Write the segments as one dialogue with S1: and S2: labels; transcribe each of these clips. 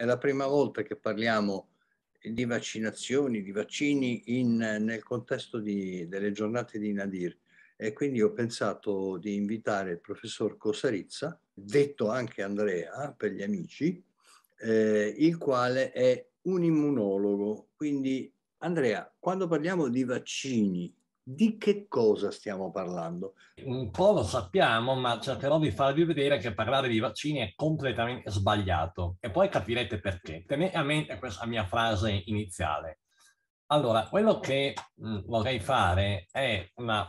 S1: è la prima volta che parliamo di vaccinazioni, di vaccini in, nel contesto di, delle giornate di Nadir e quindi ho pensato di invitare il professor Cosarizza, detto anche Andrea per gli amici, eh, il quale è un immunologo. Quindi Andrea, quando parliamo di vaccini di che cosa stiamo parlando? Un po' lo sappiamo, ma cercherò di farvi vedere che parlare di vaccini è completamente sbagliato e poi capirete perché. Tenete a mente questa mia frase iniziale. Allora, quello che mh, mm, vorrei fare è una,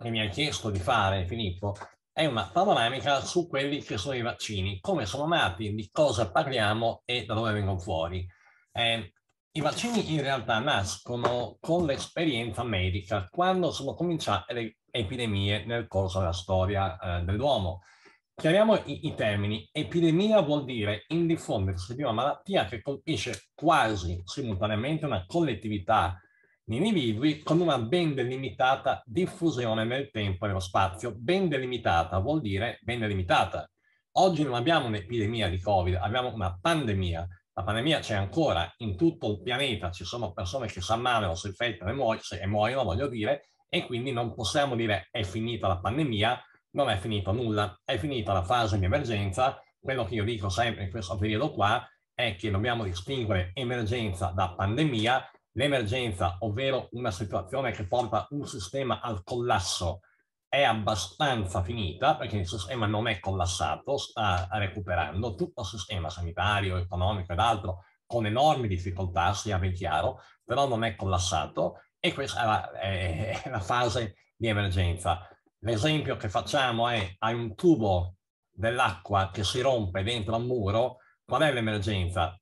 S1: che mi ha chiesto di fare Filippo, è una panoramica su quelli che sono i vaccini, come sono nati, di cosa parliamo e da dove vengono fuori. Eh, i vaccini in realtà nascono con l'esperienza medica quando sono cominciate le epidemie nel corso della storia eh, dell'uomo. Chiariamo i, i, termini. Epidemia vuol dire il diffondersi di una malattia che colpisce quasi simultaneamente una collettività di individui con una ben delimitata diffusione nel tempo e nello spazio. Ben delimitata vuol dire ben delimitata. Oggi non abbiamo un'epidemia di Covid, abbiamo una pandemia la pandemia c'è ancora in tutto il pianeta, ci sono persone che si ammalano, si infettano e, muo- e muoiono, voglio dire, e quindi non possiamo dire è finita la pandemia, non è finito nulla, è finita la fase di emergenza. Quello che io dico sempre in questo periodo qua è che dobbiamo distinguere emergenza da pandemia. L'emergenza, ovvero una situazione che porta un sistema al collasso, è abbastanza finita perché il sistema non è collassato, sta recuperando tutto il sistema sanitario, economico ed altro con enormi difficoltà, sia ben chiaro, però non è collassato e questa è la, è la fase di emergenza. L'esempio che facciamo è hai un tubo dell'acqua che si rompe dentro al muro, qual è l'emergenza?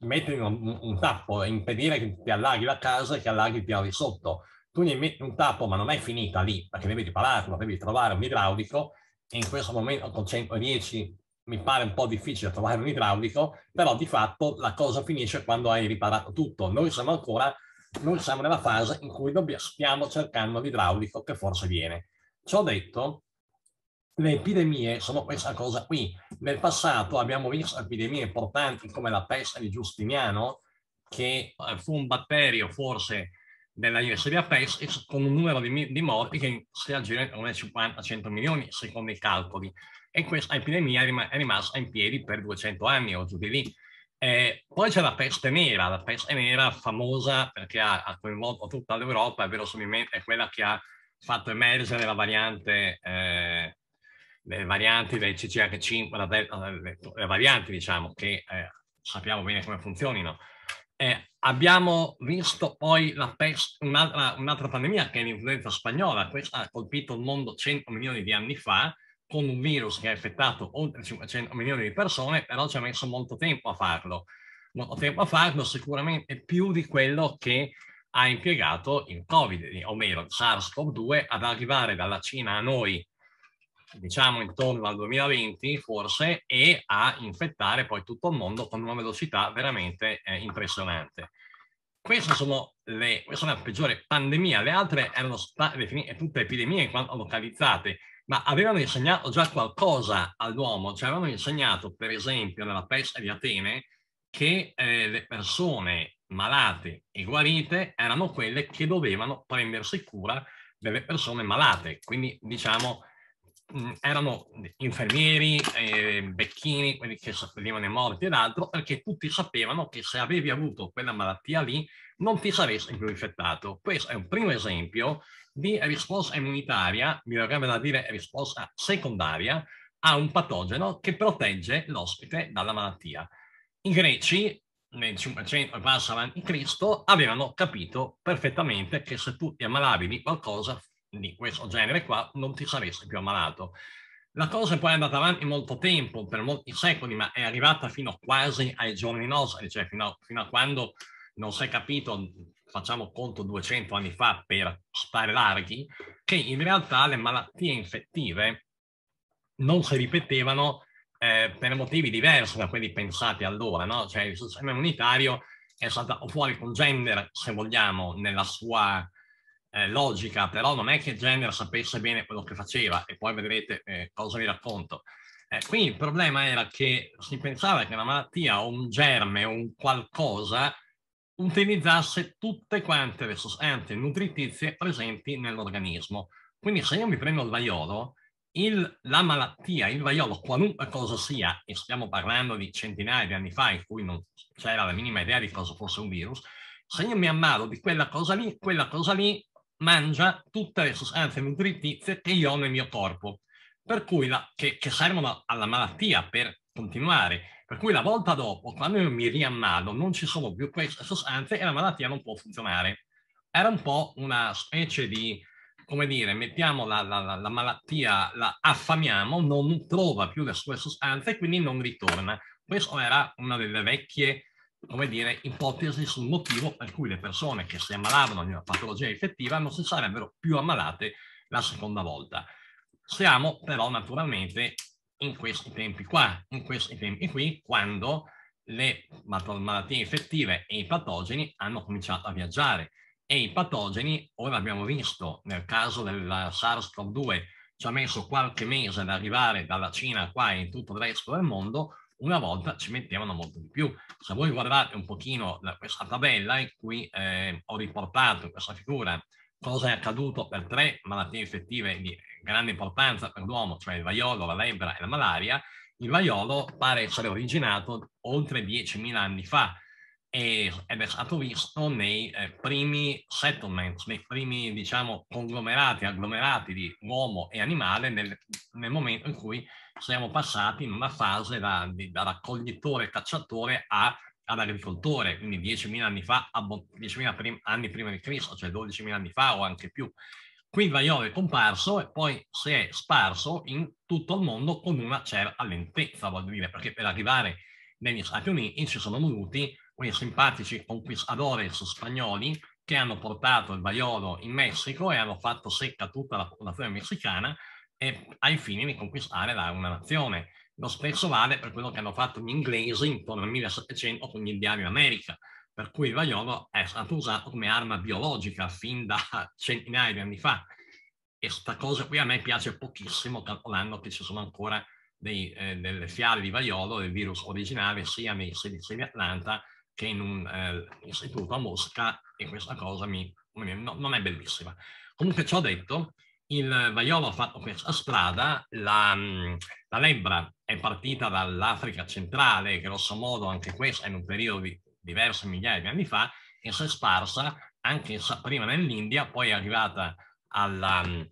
S1: Metti un, un tappo e impedire che ti allaghi la casa e che allaghi piano di sotto tu ne metti un tappo, ma non è finita lì, perché devi ripararlo, devi trovare un idraulico, e in questo momento con 110 mi pare un po' difficile trovare un idraulico, però di fatto la cosa finisce quando hai riparato tutto. Noi siamo ancora, noi siamo nella fase in cui dobbiamo, stiamo cercando l'idraulico che forse viene. Ciò detto, le epidemie sono questa cosa qui. Nel passato abbiamo visto epidemie importanti come la peste di Giustiniano, che eh, fu un batterio forse della Yesria Press con un numero di, di morti che si aggira come 50-100 milioni secondo i calcoli e questa epidemia è rimasta in piedi per 200 anni o giù di lì. Eh, poi c'è la peste nera, la peste nera famosa perché ha, ha coinvolto tutta l'Europa, è verosimilmente è quella che ha fatto emergere la variante, eh, le varianti del CCH5, le, le, varianti diciamo che eh, sappiamo bene come funzionino. Eh, Abbiamo visto poi peste, un'altra, un'altra, pandemia che è l'influenza spagnola, questa ha colpito il mondo 100 milioni di anni fa con un virus che ha affettato oltre 500 milioni di persone, però ci ha messo molto tempo a farlo. Molto tempo a farlo sicuramente più di quello che ha impiegato il Covid, o il SARS-CoV-2, ad arrivare dalla Cina a noi diciamo intorno al 2020 forse, e a infettare poi tutto il mondo con una velocità veramente eh, impressionante. Queste sono le, questa è la peggiore pandemia, le altre erano state definite tutte epidemie in quanto localizzate, ma avevano insegnato già qualcosa all'uomo, cioè avevano insegnato per esempio nella peste di Atene che eh, le persone malate e guarite erano quelle che dovevano prendersi cura delle persone malate, quindi diciamo mh, erano infermieri, eh, becchini, quelli che soffrivano i morti e altro, perché tutti sapevano che se avevi avuto quella malattia lì non ti saresti più infettato. Questo è un primo esempio di risposta immunitaria, mi verrebbe da dire risposta secondaria, a un patogeno che protegge l'ospite dalla malattia. I greci, nel 500 e passa avanti Cristo, avevano capito perfettamente che se tu ti ammalavi di qualcosa di questo genere qua non ti saresti più ammalato. La cosa poi è andata avanti molto tempo, per molti secoli, ma è arrivata fino quasi ai giorni nostri, cioè fino a, fino a quando non si è capito, facciamo conto 200 anni fa per stare larghi, che in realtà le malattie infettive non si ripetevano eh, per motivi diversi da quelli pensati allora, no? Cioè il sistema immunitario è stato fuori con gender, se vogliamo, nella sua eh, logica, però non è che Jenner sapesse bene quello che faceva e poi vedrete eh, cosa vi racconto. Eh, quindi il problema era che si pensava che una malattia o un germe o un qualcosa utilizzasse tutte quante le sostanze nutritizie presenti nell'organismo. Quindi se io mi prendo il vaiolo, il, la malattia, il vaiolo, qualunque cosa sia, e stiamo parlando di centinaia di anni fa in cui non c'era la minima idea di cosa fosse un virus, se io mi ammalo di quella cosa lì, quella cosa lì mangia tutte le sostanze nutrizie che io ho nel mio corpo, per cui la, che, che servono alla malattia per continuare. Per cui la volta dopo, quando io mi riammado, non ci sono più queste sostanze e la malattia non può funzionare. Era un po' una specie di, come dire, mettiamo la, la, la malattia, la affamiamo, non trova più le sue sostanze e quindi non ritorna. Questo era una delle vecchie come dire, ipotesi sul motivo per cui le persone che si ammalavano di una patologia infettiva non si sarebbero più ammalate la seconda volta. Siamo però naturalmente in questi tempi qua, in questi tempi qui, quando le malattie infettive e i patogeni hanno cominciato a viaggiare e i patogeni, ora abbiamo visto nel caso della SARS-CoV-2, ci ha messo qualche mese ad arrivare dalla Cina qua e in tutto il resto del mondo, una volta ci mettevano molto di più. Se voi guardate un pochino la, questa tabella in cui eh, ho riportato questa figura cosa è accaduto per tre malattie infettive di grande importanza per l'uomo, cioè il vaiolo, la lebbra e la malaria, il vaiolo pare essere originato oltre 10.000 anni fa, ed eh, è stato visto nei eh, primi settlements, nei primi diciamo, conglomerati, agglomerati di uomo e animale nel, nel momento in cui siamo passati in una fase da, di, da raccoglitore cacciatore a, ad agricoltore, quindi 10.000 anni fa, 10.000 prim, anni prima di Cristo, cioè 12.000 anni fa o anche più. Qui il vaiolo è comparso e poi si è sparso in tutto il mondo con una certa lentezza, voglio dire, perché per arrivare negli Stati Uniti ci sono voluti quei simpatici conquistadores spagnoli che hanno portato il vaiolo in Messico e hanno fatto secca tutta la popolazione messicana e, ai fini di conquistare la, una nazione. Lo stesso vale per quello che hanno fatto gli inglesi intorno al 1700 con gli indiani in America, per cui il vaiolo è stato usato come arma biologica fin da centinaia di anni fa. E questa cosa qui a me piace pochissimo, calcolando che ci sono ancora dei, eh, delle fiale di vaiolo, del virus originale, sia nei sedici di Atlanta che in un eh, istituto a Mosca e questa cosa mi, no, non è bellissima. Comunque ciò detto, il Vaiolo ha fatto questa strada, la, mm, la lebbra è partita dall'Africa centrale, grosso modo anche questa in un periodo di diverse migliaia di anni fa, e si è sparsa anche prima nell'India, poi è arrivata alla, mm,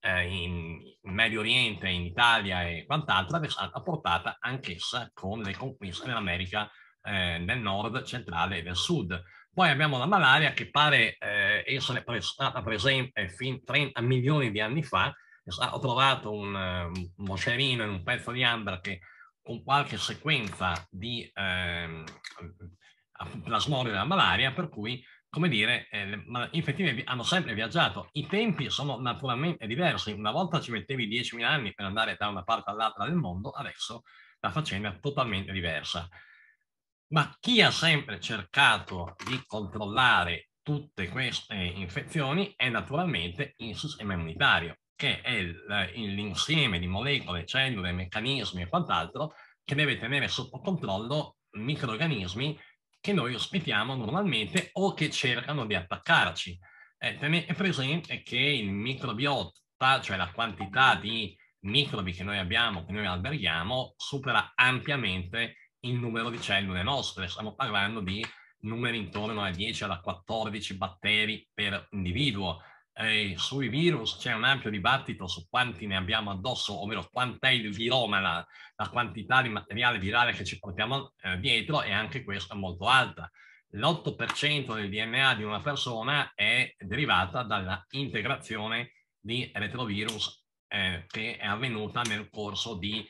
S1: eh, in, in, Medio Oriente, in Italia e quant'altro, è stata portata anch'essa con le conquiste dell'America eh, nel nord, centrale e nel sud. Poi abbiamo la malaria che pare eh, essere pre- stata presente eh, fin 30 milioni di anni fa. Ho trovato un, eh, un moscerino in un pezzo di ambra che con qualche sequenza di eh, plasmodi della malaria, per cui come dire, eh, le infettive hanno sempre viaggiato. I tempi sono naturalmente diversi. Una volta ci mettevi 10.000 anni per andare da una parte all'altra del mondo, adesso la faccenda è totalmente diversa ma chi ha sempre cercato di controllare tutte queste infezioni è naturalmente il sistema immunitario, che è l'insieme di molecole, cellule, meccanismi e quant'altro che deve tenere sotto controllo microorganismi che noi ospitiamo normalmente o che cercano di attaccarci. tenete eh, presente che il microbiota, cioè la quantità di microbi che noi abbiamo, che noi alberghiamo, supera ampiamente il numero di cellule nostre, stiamo parlando di numeri intorno ai 10 alla 14 batteri per individuo. E eh, sui virus c'è un ampio dibattito su quanti ne abbiamo addosso, ovvero quant'è il viroma, la, la quantità di materiale virale che ci portiamo eh, dietro e anche questa è molto alta. L'8% del DNA di una persona è derivata dalla integrazione di retrovirus eh, che è avvenuta nel corso di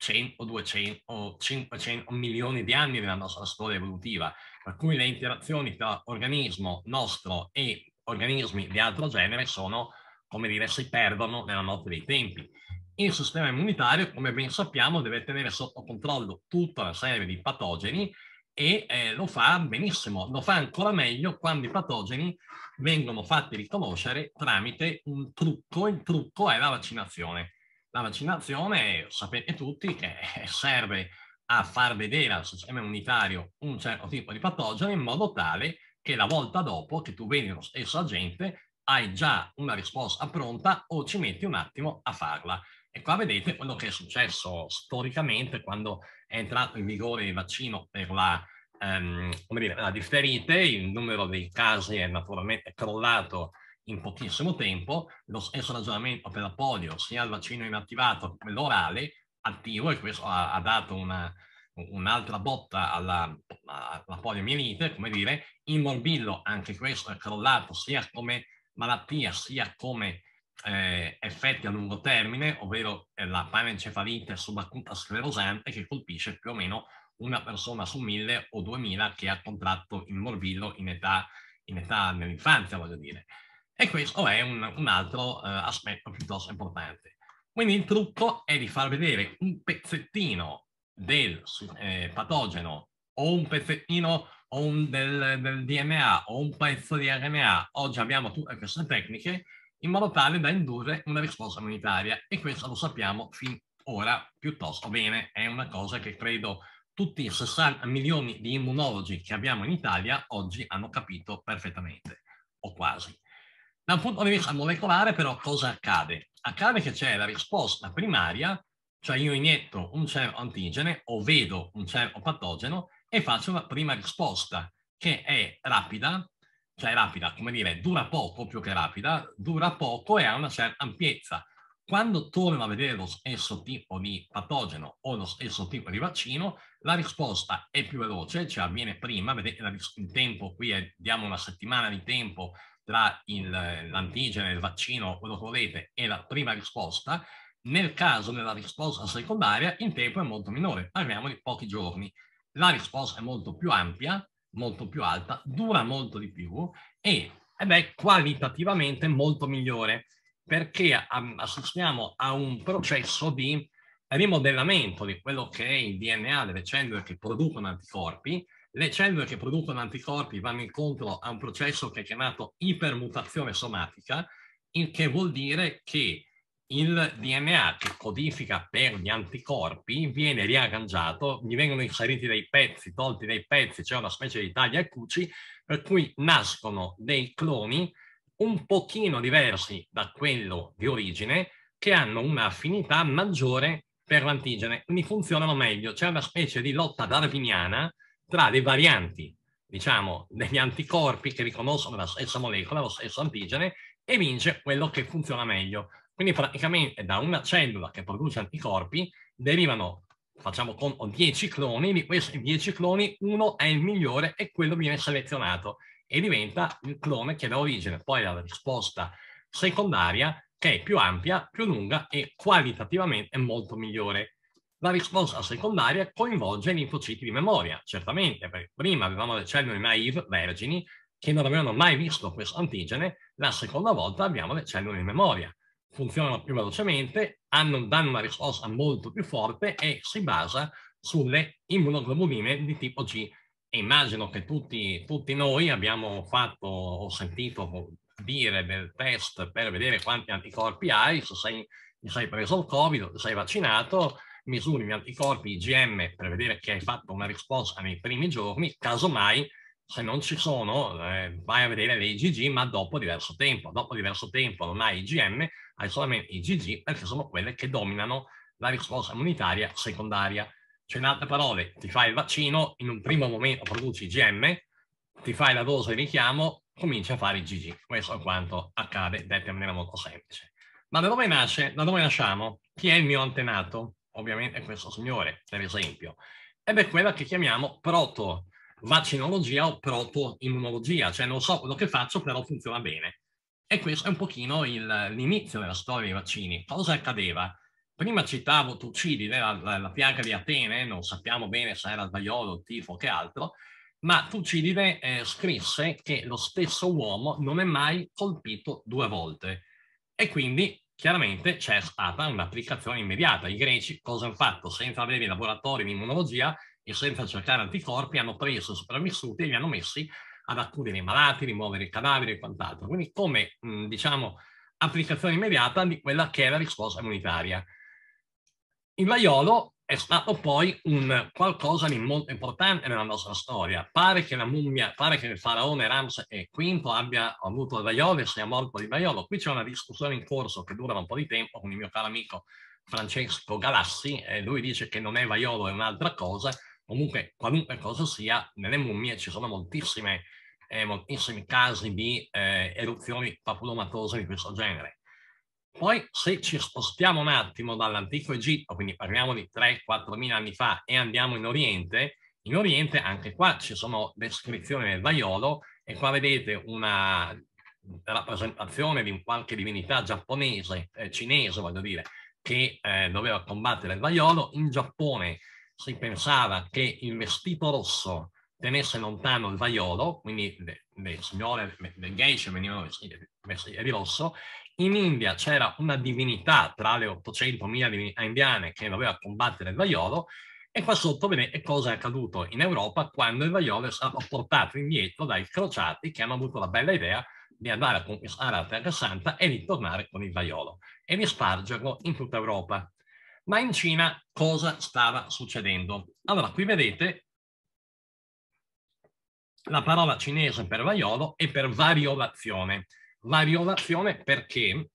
S1: 100 200 500 milioni di anni nella nostra storia evolutiva, per cui le interazioni tra organismo nostro e organismi di altro genere sono, come dire, si perdono nella notte dei tempi. Il sistema immunitario, come ben sappiamo, deve tenere sotto controllo tutta una serie di patogeni e eh, lo fa benissimo, lo fa ancora meglio quando i patogeni vengono fatti riconoscere tramite un trucco, il trucco è la vaccinazione. La vaccinazione, sapete tutti, che serve a far vedere al sistema immunitario un certo tipo di patogeno in modo tale che la volta dopo che tu vedi lo stesso agente hai già una risposta pronta o ci metti un attimo a farla. E qua vedete quello che è successo storicamente quando è entrato in vigore il vaccino per la, ehm, come dire, la difterite, il numero dei casi è naturalmente crollato in pochissimo tempo, lo stesso ragionamento per la polio, sia il vaccino inattivato come l'orale, attivo e questo ha, ha dato una, un'altra botta alla, alla poliomielite, come dire, in morbillo anche questo è crollato sia come malattia sia come eh, effetti a lungo termine, ovvero la panencefalite subacuta sclerosante che colpisce più o meno una persona su mille o duemila che ha contratto il morbillo in età, in età nell'infanzia, voglio dire. E questo è un, un altro eh, aspetto piuttosto importante. Quindi il trucco è di far vedere un pezzettino del eh, patogeno o un pezzettino o un del, del, DNA o un pezzo di RNA. Oggi abbiamo tutte queste tecniche in modo tale da indurre una risposta immunitaria e questo lo sappiamo fin ora piuttosto bene. È una cosa che credo tutti i 60 milioni di immunologi che abbiamo in Italia oggi hanno capito perfettamente o quasi. Da un punto di vista molecolare però cosa accade? Accade che c'è la risposta primaria, cioè io inietto un certo antigene o vedo un certo patogeno e faccio una prima risposta che è rapida, cioè rapida, come dire, dura poco più che rapida, dura poco e ha una certa ampiezza. Quando torno a vedere lo stesso tipo di patogeno o lo stesso tipo di vaccino, la risposta è più veloce, cioè avviene prima, vedete il tempo qui è, diamo una settimana di tempo tra il, l'antigene, il vaccino, quello che volete, e la prima risposta, nel caso della risposta secondaria il tempo è molto minore, parliamo di pochi giorni. La risposta è molto più ampia, molto più alta, dura molto di più e ed è qualitativamente molto migliore perché ehm, assistiamo a un processo di rimodellamento di quello che è il DNA delle cellule che producono anticorpi le cellule che producono anticorpi vanno incontro a un processo che è chiamato ipermutazione somatica, il che vuol dire che il DNA che codifica per gli anticorpi viene riarrangiato, gli vengono inseriti dei pezzi, tolti dei pezzi, c'è cioè una specie di taglia e cuci, per cui nascono dei cloni un pochino diversi da quello di origine, che hanno un'affinità maggiore per l'antigene, quindi funzionano meglio. C'è una specie di lotta darwiniana tra le varianti, diciamo, degli anticorpi che riconoscono la stessa molecola, lo stesso antigene, e vince quello che funziona meglio. Quindi praticamente da una cellula che produce anticorpi derivano, facciamo con 10 cloni, di questi 10 cloni uno è il migliore e quello viene selezionato e diventa il clone che dà origine poi alla risposta secondaria che è più ampia, più lunga e qualitativamente molto migliore la risposta secondaria coinvolge i linfociti di memoria, certamente, perché prima avevamo le cellule naive vergini che non avevano mai visto questo antigene, la seconda volta abbiamo le cellule di memoria. Funzionano più velocemente, hanno, danno una risposta molto più forte e si basa sulle immunoglobuline di tipo G. E immagino che tutti, tutti noi abbiamo fatto o sentito dire del test per vedere quanti anticorpi hai, se sei, se sei preso il Covid, se sei vaccinato, misuri gli anticorpi IgM per vedere che hai fatto una risposta nei primi giorni, casomai se non ci sono eh, vai a vedere le IgG ma dopo diverso tempo, dopo diverso tempo non hai IgM, hai solamente IgG perché sono quelle che dominano la risposta immunitaria secondaria. Cioè in altre parole, ti fai il vaccino, in un primo momento produci IgM, ti fai la dose di richiamo, cominci a fare IgG. Questo è quanto accade, detto in maniera molto semplice. Ma da dove nasce? Da dove nasciamo? Chi è il mio antenato? ovviamente questo signore, per esempio, ed è quella che chiamiamo proto-vaccinologia o proto-immunologia, cioè non so quello che faccio, però funziona bene. E questo è un pochino il, l'inizio della storia dei vaccini. Cosa accadeva? Prima citavo Tucidide, la, la, la piaga di Atene, non sappiamo bene se era il vaiolo, il tifo, che altro, ma Tucidide eh, scrisse che lo stesso uomo non è mai colpito due volte. E quindi Chiaramente c'è stata un'applicazione immediata. I greci cosa hanno fatto? Senza avere i laboratori di immunologia e senza cercare anticorpi, hanno preso sopravvissuti e li hanno messi ad accudire i malati, rimuovere i cadaveri e quant'altro. Quindi come, mh, diciamo, applicazione immediata di quella che è la risposta immunitaria. Il vaiolo è stato poi un qualcosa di molto importante nella nostra storia. Pare che la mummia, pare che il faraone Ramse V abbia avuto il vaiolo e sia morto di vaiolo. Qui c'è una discussione in corso che dura un po' di tempo con il mio caro amico Francesco Galassi, e lui dice che non è vaiolo, è un'altra cosa. Comunque, qualunque cosa sia, nelle mummie ci sono moltissime, eh, moltissimi casi di eh, eruzioni papulomatose di questo genere. Poi se ci spostiamo un attimo dall'antico Egitto, quindi parliamo di 3-4 mila anni fa e andiamo in Oriente, in Oriente anche qua ci sono descrizioni del vaiolo e qua vedete una rappresentazione di qualche divinità giapponese, eh, cinese voglio dire, che eh, doveva combattere il vaiolo. In Giappone si pensava che il vestito rosso tenesse lontano il vaiolo, quindi le, le signore, le geishe venivano vestite di rosso, in India c'era una divinità tra le 800.000 divinità eh, indiane che doveva combattere il vaiolo e qua sotto vedete cosa è accaduto in Europa quando il vaiolo è stato portato indietro dai crociati che hanno avuto la bella idea di andare a conquistare la Terra Santa e di tornare con il vaiolo e di spargerlo in tutta Europa. Ma in Cina cosa stava succedendo? Allora, qui vedete la parola cinese per vaiolo e per variolazione variolazione perché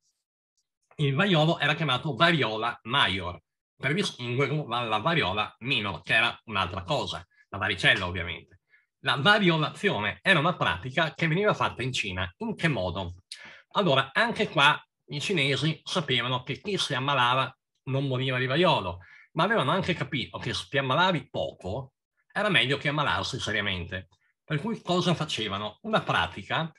S1: il vaiolo era chiamato variola maior, per distinguerlo dalla variola minor, che era un'altra cosa, la varicella ovviamente. La variolazione era una pratica che veniva fatta in Cina. In che modo? Allora, anche qua i cinesi sapevano che chi si ammalava non moriva di vaiolo, ma avevano anche capito che se ti ammalavi poco era meglio che ammalarsi seriamente. Per cui cosa facevano? Una pratica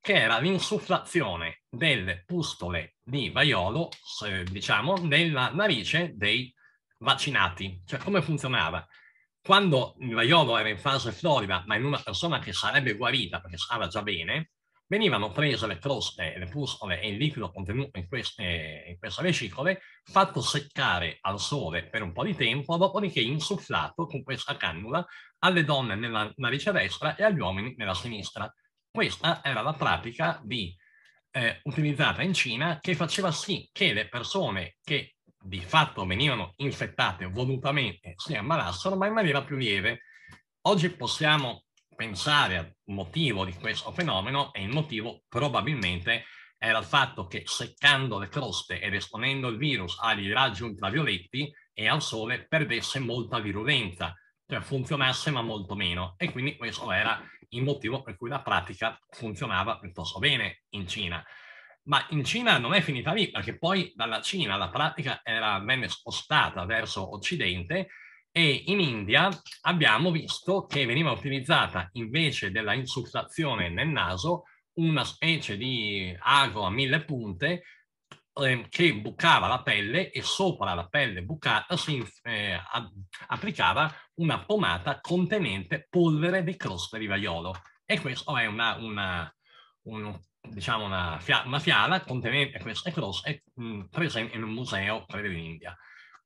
S1: che era l'insufflazione delle pustole di vaiolo, eh, diciamo, nella narice dei vaccinati. Cioè, come funzionava? Quando il vaiolo era in fase florida, ma in una persona che sarebbe guarita perché stava già bene, venivano prese le croste, le pustole e il liquido contenuto in queste, in queste vescicole, fatto seccare al sole per un po' di tempo, dopodiché insufflato con questa cannula alle donne nella narice destra e agli uomini nella sinistra. Questa era la pratica di, eh, utilizzata in Cina che faceva sì che le persone che di fatto venivano infettate volutamente si ammalassero, ma in maniera più lieve. Oggi possiamo pensare al motivo di questo fenomeno e il motivo probabilmente era il fatto che seccando le croste ed esponendo il virus agli raggi ultravioletti e al sole perdesse molta virulenza, cioè funzionasse ma molto meno. E quindi questo era il motivo per cui la pratica funzionava piuttosto bene in Cina. Ma in Cina non è finita lì, perché poi dalla Cina la pratica era, venne spostata verso Occidente e in India abbiamo visto che veniva utilizzata invece della insufflazione nel naso una specie di ago a mille punte Ehm, che bucava la pelle e sopra la pelle bucata si eh, a, applicava una pomata contenente polvere di croste di vaiolo. E questo è una, una, un, diciamo una, fia- una, fiala contenente queste croste mh, mm, presente in un museo, credo, in India.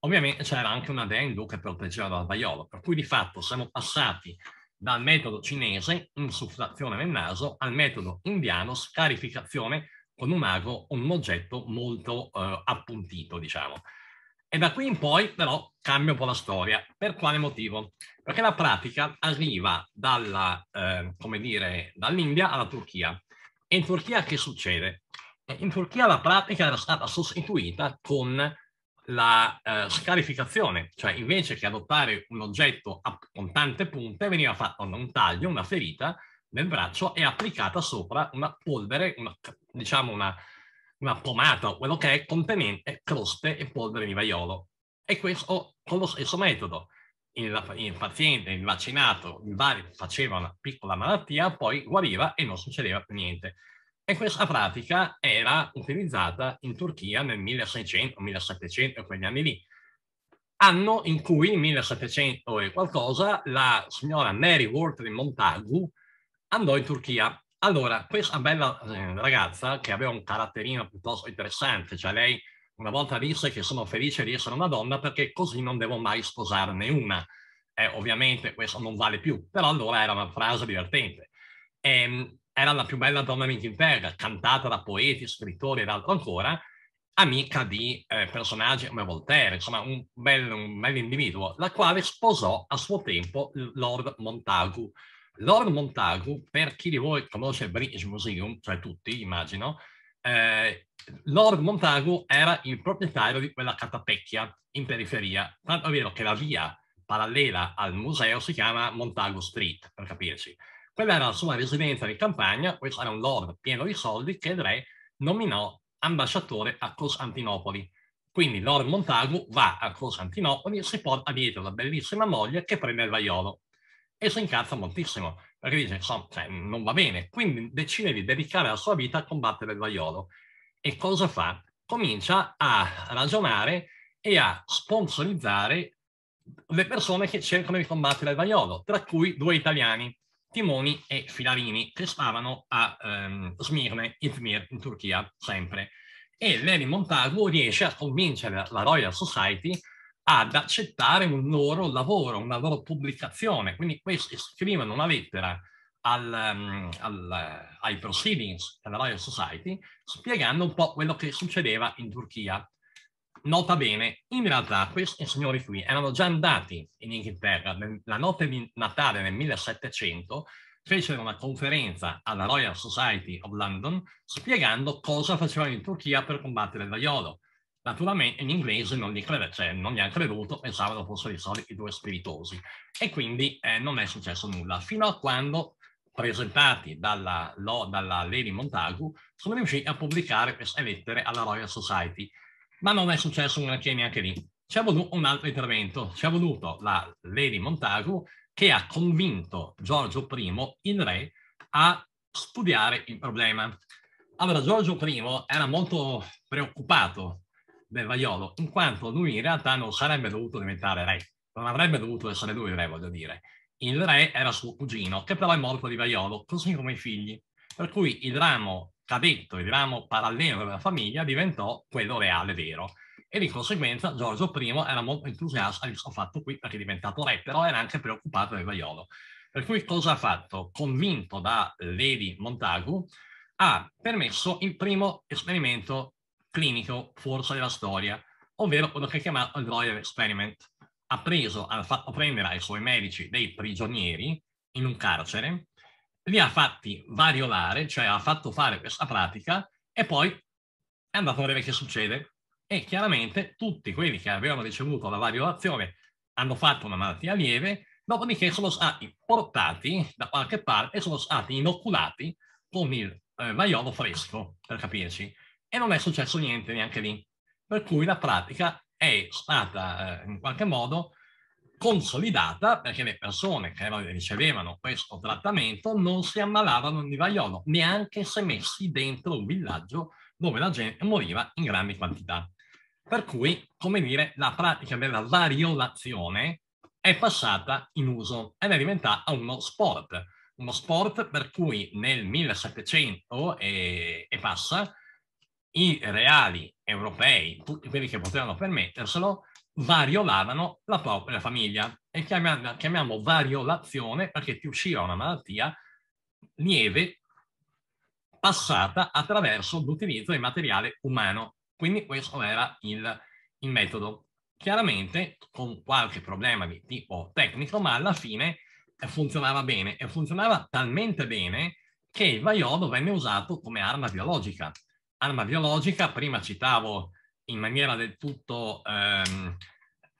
S1: Ovviamente c'era anche una dengue che proteggeva dal vaiolo, per cui di fatto siamo passati dal metodo cinese, insufflazione nel naso, al metodo indiano, scarificazione con un ago un oggetto molto eh, appuntito, diciamo. E da qui in poi però cambia un po' la storia. Per quale motivo? Perché la pratica arriva dalla, eh, come dire, dall'India alla Turchia. E in Turchia che succede? Eh, in Turchia la pratica era stata sostituita con la eh, scarificazione, cioè invece che adottare un oggetto con tante punte, veniva fatto un taglio, una ferita nel braccio e applicata sopra una polvere, una diciamo, una, una pomata, quello che è contenente eh, croste e polvere di vaiolo. E questo con lo stesso metodo. Il, il paziente, il vaccinato, il vario faceva una piccola malattia, poi guariva e non succedeva più niente. E questa pratica era utilizzata in Turchia nel 1600-1700, quegli anni lì, anno in cui, 1700 e qualcosa, la signora Mary Wortley Montagu andò in Turchia allora, questa bella eh, ragazza che aveva un caratterino piuttosto interessante, cioè lei una volta disse che sono felice di essere una donna perché così non devo mai sposarne una. Eh, ovviamente questo non vale più, però allora era una frase divertente. Eh, era la più bella donna di d'Inghilterra, cantata da poeti, scrittori ed altro ancora, amica di eh, personaggi come Voltaire, insomma un bel, un bel individuo, la quale sposò a suo tempo Lord Montagu, Lord Montagu, per chi di voi conosce il British Museum, cioè tutti immagino, eh, Lord Montagu era il proprietario di quella catapecchia in periferia, tanto è vero che la via parallela al museo si chiama Montagu Street, per capirci. Quella era la sua residenza di campagna, questo era un lord pieno di soldi che il re nominò ambasciatore a Costantinopoli. Quindi Lord Montagu va a Costantinopoli e si porta dietro la bellissima moglie che prende il vaiolo e si incazza moltissimo perché dice so, cioè, non va bene, quindi decide di dedicare la sua vita a combattere il vaiolo. E cosa fa? Comincia a ragionare e a sponsorizzare le persone che cercano di combattere il vaiolo, tra cui due italiani, Timoni e Filarini, che stavano a ehm, Smirne, Izmir, in Turchia, sempre. E Lenin Montagu riesce a convincere la Royal Society ad accettare un loro lavoro, una loro pubblicazione. Quindi questi scrivono una lettera al, mm, al, eh, ai proceedings della Royal Society spiegando un po' quello che succedeva in Turchia. Nota bene, in realtà questi signori qui erano già andati in Inghilterra la notte di Natale nel 1700 fecero una conferenza alla Royal Society of London spiegando cosa facevano in Turchia per combattere il vaiolo. Naturalmente in inglese non gli, crede, cioè, non gli ha creduto, pensavano fossero i soliti due spiritosi e quindi eh, non è successo nulla, fino a quando presentati dalla, lo, dalla Lady Montagu sono riusciti a pubblicare queste lettere alla Royal Society, ma non è successo neanche, neanche lì. Ci è voluto un altro intervento, ci è voluto la Lady Montagu che ha convinto Giorgio I, il re, a studiare il problema. Allora, Giorgio I era molto preoccupato del Vaiolo, in quanto lui in realtà non sarebbe dovuto diventare re, non avrebbe dovuto essere lui il re, voglio dire. Il re era suo cugino, che però è morto di Vaiolo, così come i figli. Per cui il ramo cadetto, il ramo parallelo della famiglia, diventò quello reale vero. E di conseguenza Giorgio I era molto entusiasta di questo fatto qui, perché è diventato re, però era anche preoccupato del Vaiolo. Per cui cosa ha fatto? Convinto da Lady Montagu, ha permesso il primo esperimento clinico corso della storia, ovvero quello che è chiamato il Royal Experiment, Ha preso, ha fatto prendere ai suoi medici dei prigionieri in un carcere, li ha fatti variolare, cioè ha fatto fare questa pratica e poi è andato a vedere che succede. E chiaramente tutti quelli che avevano ricevuto la variolazione hanno fatto una malattia lieve, dopodiché sono stati portati da qualche parte e sono stati inoculati con il eh, vaiolo fresco, per capirci e non è successo niente neanche lì. Per cui la pratica è stata eh, in qualche modo consolidata perché le persone che ricevevano questo trattamento non si ammalavano di vaiolo, neanche se messi dentro un villaggio dove la gente moriva in grandi quantità. Per cui, come dire, la pratica della variolazione è passata in uso ed è diventata uno sport, uno sport per cui nel 1700 e, e passa i reali europei, tutti quelli che potevano permetterselo, variolavano la propria famiglia. E chiamiamo, chiamiamo variolazione perché ti usciva una malattia lieve passata attraverso l'utilizzo di materiale umano. Quindi questo era il, il metodo. Chiaramente con qualche problema di tipo tecnico, ma alla fine eh, funzionava bene e funzionava talmente bene che il vaiolo venne usato come arma biologica arma biologica, prima citavo in maniera del tutto ehm,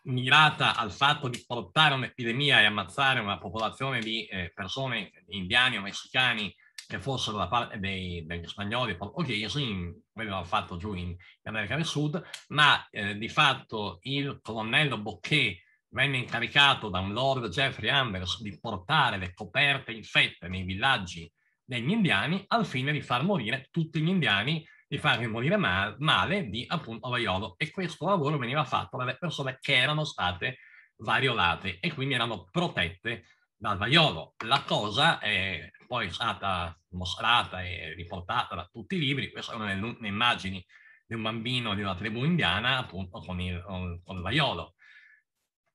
S1: mirata al fatto di portare un'epidemia e ammazzare una popolazione di eh, persone indiani o messicani che fossero da parte dei, degli spagnoli portoghesi, in, quello l'ha fatto giù in, in, America del Sud, ma eh, di fatto il colonnello Bocquet venne incaricato da un Lord Jeffrey Anders di portare le coperte infette nei villaggi degli indiani al fine di far morire tutti gli indiani di farmi morire ma- male di appunto vaiolo e questo lavoro veniva fatto dalle persone che erano state variolate e quindi erano protette dal vaiolo. La cosa è poi stata mostrata e riportata da tutti i libri, questa è una delle immagini di un bambino di una tribù indiana appunto con il, con il vaiolo.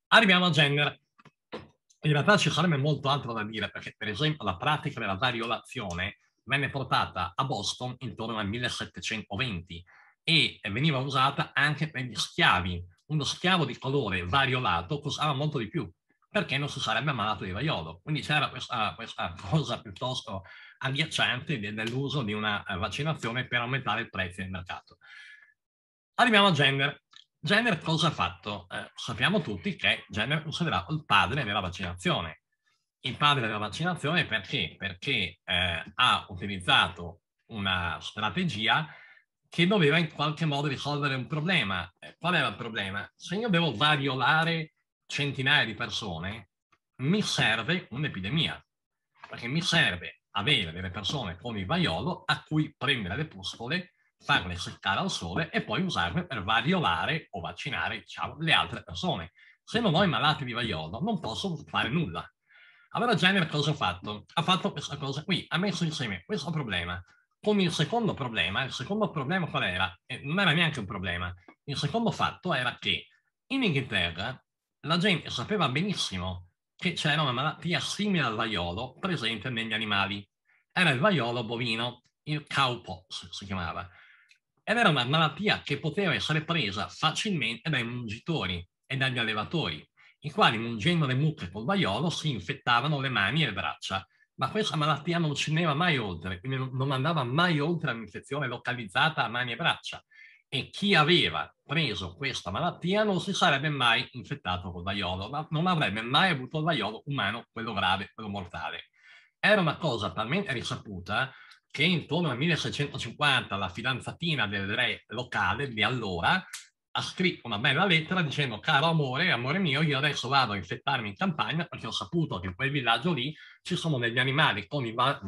S1: Arriviamo a gender. In realtà ci sarebbe molto altro da dire perché per esempio la pratica della variolazione venne portata a Boston intorno al 1720 e veniva usata anche per gli schiavi. Uno schiavo di colore variolato costava molto di più perché non si sarebbe ammalato di vaiolo. Quindi c'era questa, questa cosa piuttosto agghiacciante dell'uso di una eh, vaccinazione per aumentare il prezzo del mercato. Arriviamo a Jenner. Jenner cosa ha fatto? Eh, sappiamo tutti che Jenner è il padre della vaccinazione il padre della vaccinazione perché? Perché eh, ha utilizzato una strategia che doveva in qualche modo risolvere un problema. Eh, qual era il problema? Se io devo variolare centinaia di persone, mi serve un'epidemia, perché mi serve avere delle persone con il vaiolo a cui prendere le pustole, farle seccare al sole e poi usarle per variolare o vaccinare diciamo, le altre persone. Se non ho i malati di vaiolo non posso fare nulla, allora Jenner cosa ha fatto? Ha fatto questa cosa qui, ha messo insieme questo problema con il secondo problema. Il secondo problema qual era? Eh, non era neanche un problema. Il secondo fatto era che in Inghilterra la gente sapeva benissimo che c'era una malattia simile al vaiolo presente negli animali. Era il vaiolo bovino, il cowpox si chiamava. Ed era una malattia che poteva essere presa facilmente dai mungitori e dagli allevatori i quali mungendo mm. le mucche col vaiolo si infettavano le mani e le braccia. Ma questa malattia non scendeva mai oltre, quindi non andava mai oltre l'infezione localizzata a mani e braccia. E chi aveva preso questa malattia non si sarebbe mai infettato col vaiolo, ma non avrebbe mai avuto il vaiolo umano, quello grave, quello mortale. Era una cosa talmente risaputa che intorno al 1650 la fidanzatina del re locale di allora ha scritto una bella lettera dicendo caro amore, amore mio, io adesso vado a infettarmi in campagna perché ho saputo che in quel villaggio lì ci sono degli animali con il, va-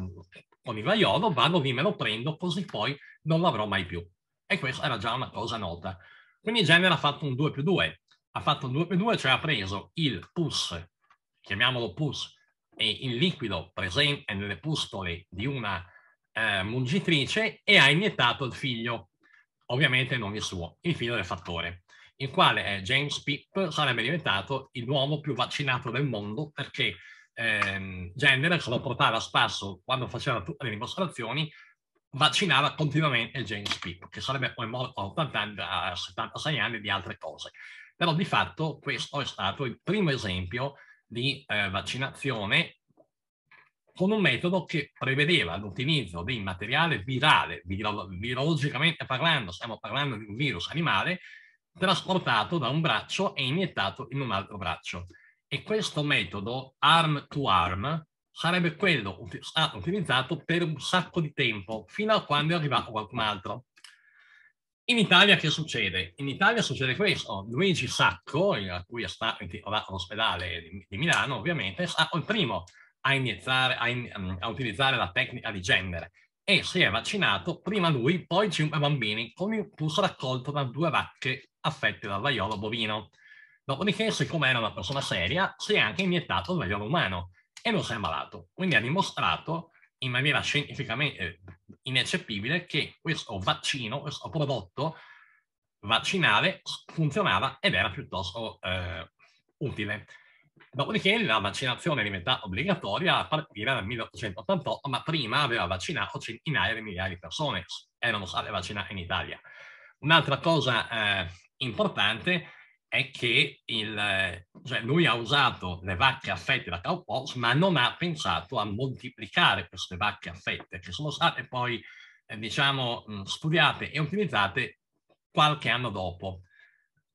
S1: con il vaiolo, vado lì, me lo prendo, così poi non l'avrò mai più. E questa era già una cosa nota. Quindi Jenner ha fatto un 2 più 2, ha fatto un 2 più 2, cioè ha preso il pus, chiamiamolo pus, e il liquido presente nelle pustole di una eh, mungitrice e ha iniettato il figlio ovviamente non il suo, il figlio del fattore, il quale eh, James Pipp sarebbe diventato il l'uomo più vaccinato del mondo perché ehm, Jenner se lo portava a spasso quando faceva tutte le dimostrazioni, vaccinava continuamente James Pipp, che sarebbe poi morto a, 80 anni, a 76 anni di altre cose. Però di fatto questo è stato il primo esempio di eh, vaccinazione con un metodo che prevedeva l'utilizzo di materiale virale, viro, virologicamente parlando, stiamo parlando di un virus animale, trasportato da un braccio e iniettato in un altro braccio. E questo metodo, arm to arm, sarebbe quello ut- stato utilizzato per un sacco di tempo, fino a quando è arrivato qualcun altro. In Italia che succede? In Italia succede questo. Luigi Sacco, a cui è stato intitolato l'ospedale di, di Milano, ovviamente, è stato il primo a, iniziare, a, in, mm, a utilizzare la tecnica di genere e si è vaccinato prima lui, poi cinque bambini, con il pus raccolto da due vacche affette dal vaiolo bovino. Dopodiché, siccome era una persona seria, si è anche iniettato il vaiolo umano e non si è ammalato. Quindi ha dimostrato in maniera scientificamente eh, ineccepibile che questo vaccino, questo prodotto vaccinale funzionava ed era piuttosto eh, utile. Dopodiché la vaccinazione diventa obbligatoria a partire dal 1888, ma prima aveva vaccinato centinaia di migliaia di persone, erano state vaccinate in Italia. Un'altra cosa eh, importante è che il, eh, cioè lui ha usato le vacche affette da cowpox, ma non ha pensato a moltiplicare queste vacche affette, che sono state poi, eh, diciamo, studiate e utilizzate qualche anno dopo.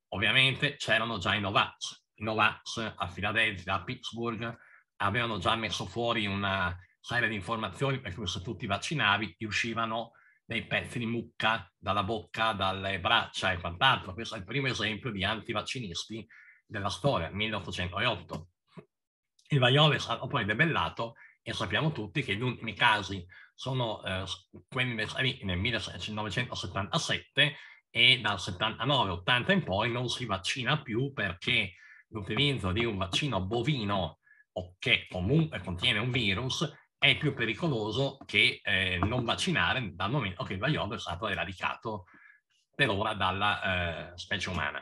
S1: Ovviamente c'erano già i Novax, Novax a Filadelfia, a Pittsburgh, avevano già messo fuori una serie di informazioni per cui se tu ti vaccinavi ti uscivano dei pezzi di mucca dalla bocca, dalle braccia e quant'altro. Questo è il primo esempio di antivaccinisti della storia, 1808. Il vaiolo è stato poi debellato e sappiamo tutti che gli ultimi casi sono eh, quelli descritti nel 1977 e dal 79-80 in poi non si vaccina più perché l'utilizzo di un vaccino bovino o che comunque contiene un virus è più pericoloso che eh, non vaccinare dal momento che il vaiolo è stato eradicato per ora dalla eh, specie umana.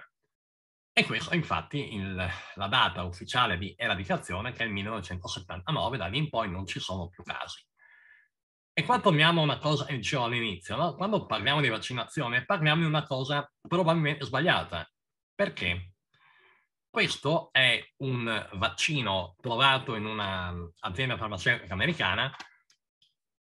S1: E questa è infatti il, la data ufficiale di eradicazione che è il 1979, da lì in poi non ci sono più casi. E qua torniamo a una cosa che dicevo all'inizio, no? quando parliamo di vaccinazione parliamo di una cosa probabilmente sbagliata. Perché? Questo è un vaccino trovato in un'azienda mm, farmaceutica americana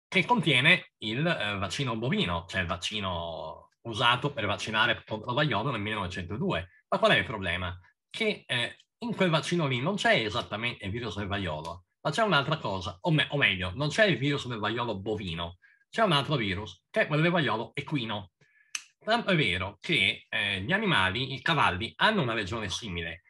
S1: che contiene il eh, vaccino bovino, cioè il vaccino usato per vaccinare contro la iodo nel 1902. Ma qual è il problema? Che eh, in quel vaccino lì non c'è esattamente il virus del vaiolo, ma c'è un'altra cosa, o, me- o meglio, non c'è il virus del vaiolo bovino, c'è un altro virus, che è quello del vaiolo equino. Tanto è vero che eh, gli animali, i cavalli, hanno una regione simile,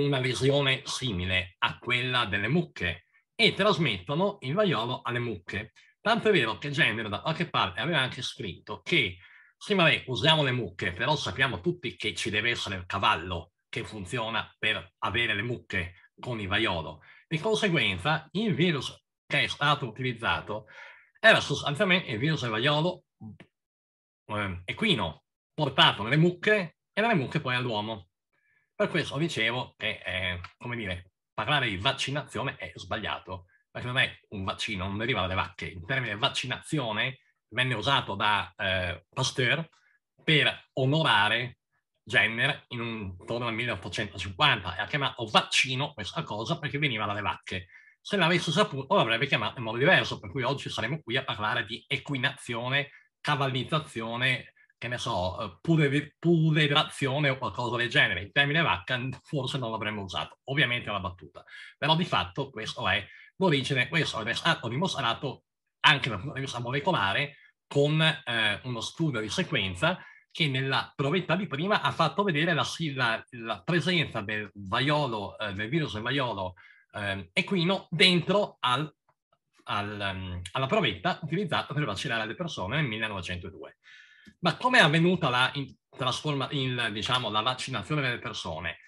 S1: una visione simile a quella delle mucche e trasmettono il vaiolo alle mucche. Tanto è vero che Jenner da qualche parte aveva anche scritto che sì, vabbè, usiamo le mucche, però sappiamo tutti che ci deve essere il cavallo che funziona per avere le mucche con il vaiolo. Di conseguenza, il virus che è stato utilizzato era sostanzialmente il virus del vaiolo eh, equino, portato nelle mucche e dalle mucche poi all'uomo. Per questo dicevo che, eh, come dire, parlare di vaccinazione è sbagliato. Perché non è un vaccino, non deriva dalle vacche. Il termine vaccinazione venne usato da eh, Pasteur per onorare Jenner in un, intorno al 1850 e ha chiamato vaccino questa cosa perché veniva dalle vacche. Se l'avesse saputo l'avrebbe chiamato in modo diverso, per cui oggi saremo qui a parlare di equinazione, cavallizzazione, che ne so, eh, pure, puredrazione o qualcosa del genere. Il termine vacca forse non l'avremmo usato, ovviamente è una battuta, però di fatto questo è l'origine, questo è stato dimostrato anche dal punto di vista molecolare con eh, uno studio di sequenza che nella provetta di prima ha fatto vedere la, la, la presenza del, vaiolo, eh, del virus del vaiolo eh, equino dentro al, al, um, alla provetta utilizzata per vaccinare le persone nel 1902. Ma come è avvenuta la, in, trasforma, il, diciamo, la vaccinazione delle persone?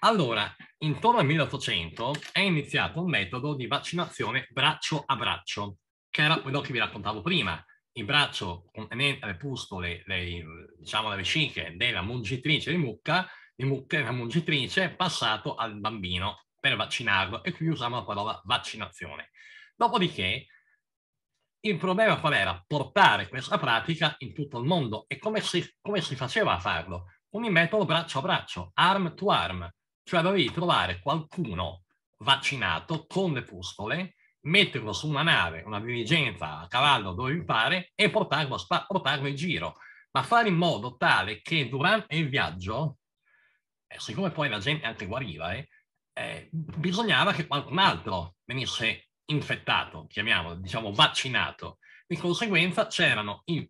S1: Allora, intorno al 1800 è iniziato il metodo di vaccinazione braccio a braccio, che era quello che vi raccontavo prima. Il braccio contenente le pustole, le, diciamo le vesciche della mungitrice di mucca, di mucca della mungitrice, passato al bambino per vaccinarlo e qui usiamo la parola vaccinazione. Dopodiché il problema qual era? Portare questa pratica in tutto il mondo. E come si, come si faceva a farlo? Con il metodo braccio a braccio, arm to arm. Cioè dovevi trovare qualcuno vaccinato con le pustole, metterlo su una nave, una dirigenza a cavallo dovevi fare e portarlo, portarlo in giro. Ma fare in modo tale che durante il viaggio, eh, siccome poi la gente anche guariva, eh, eh, bisognava che qualcun altro venisse infettato, chiamiamolo, diciamo vaccinato. Di conseguenza c'erano i,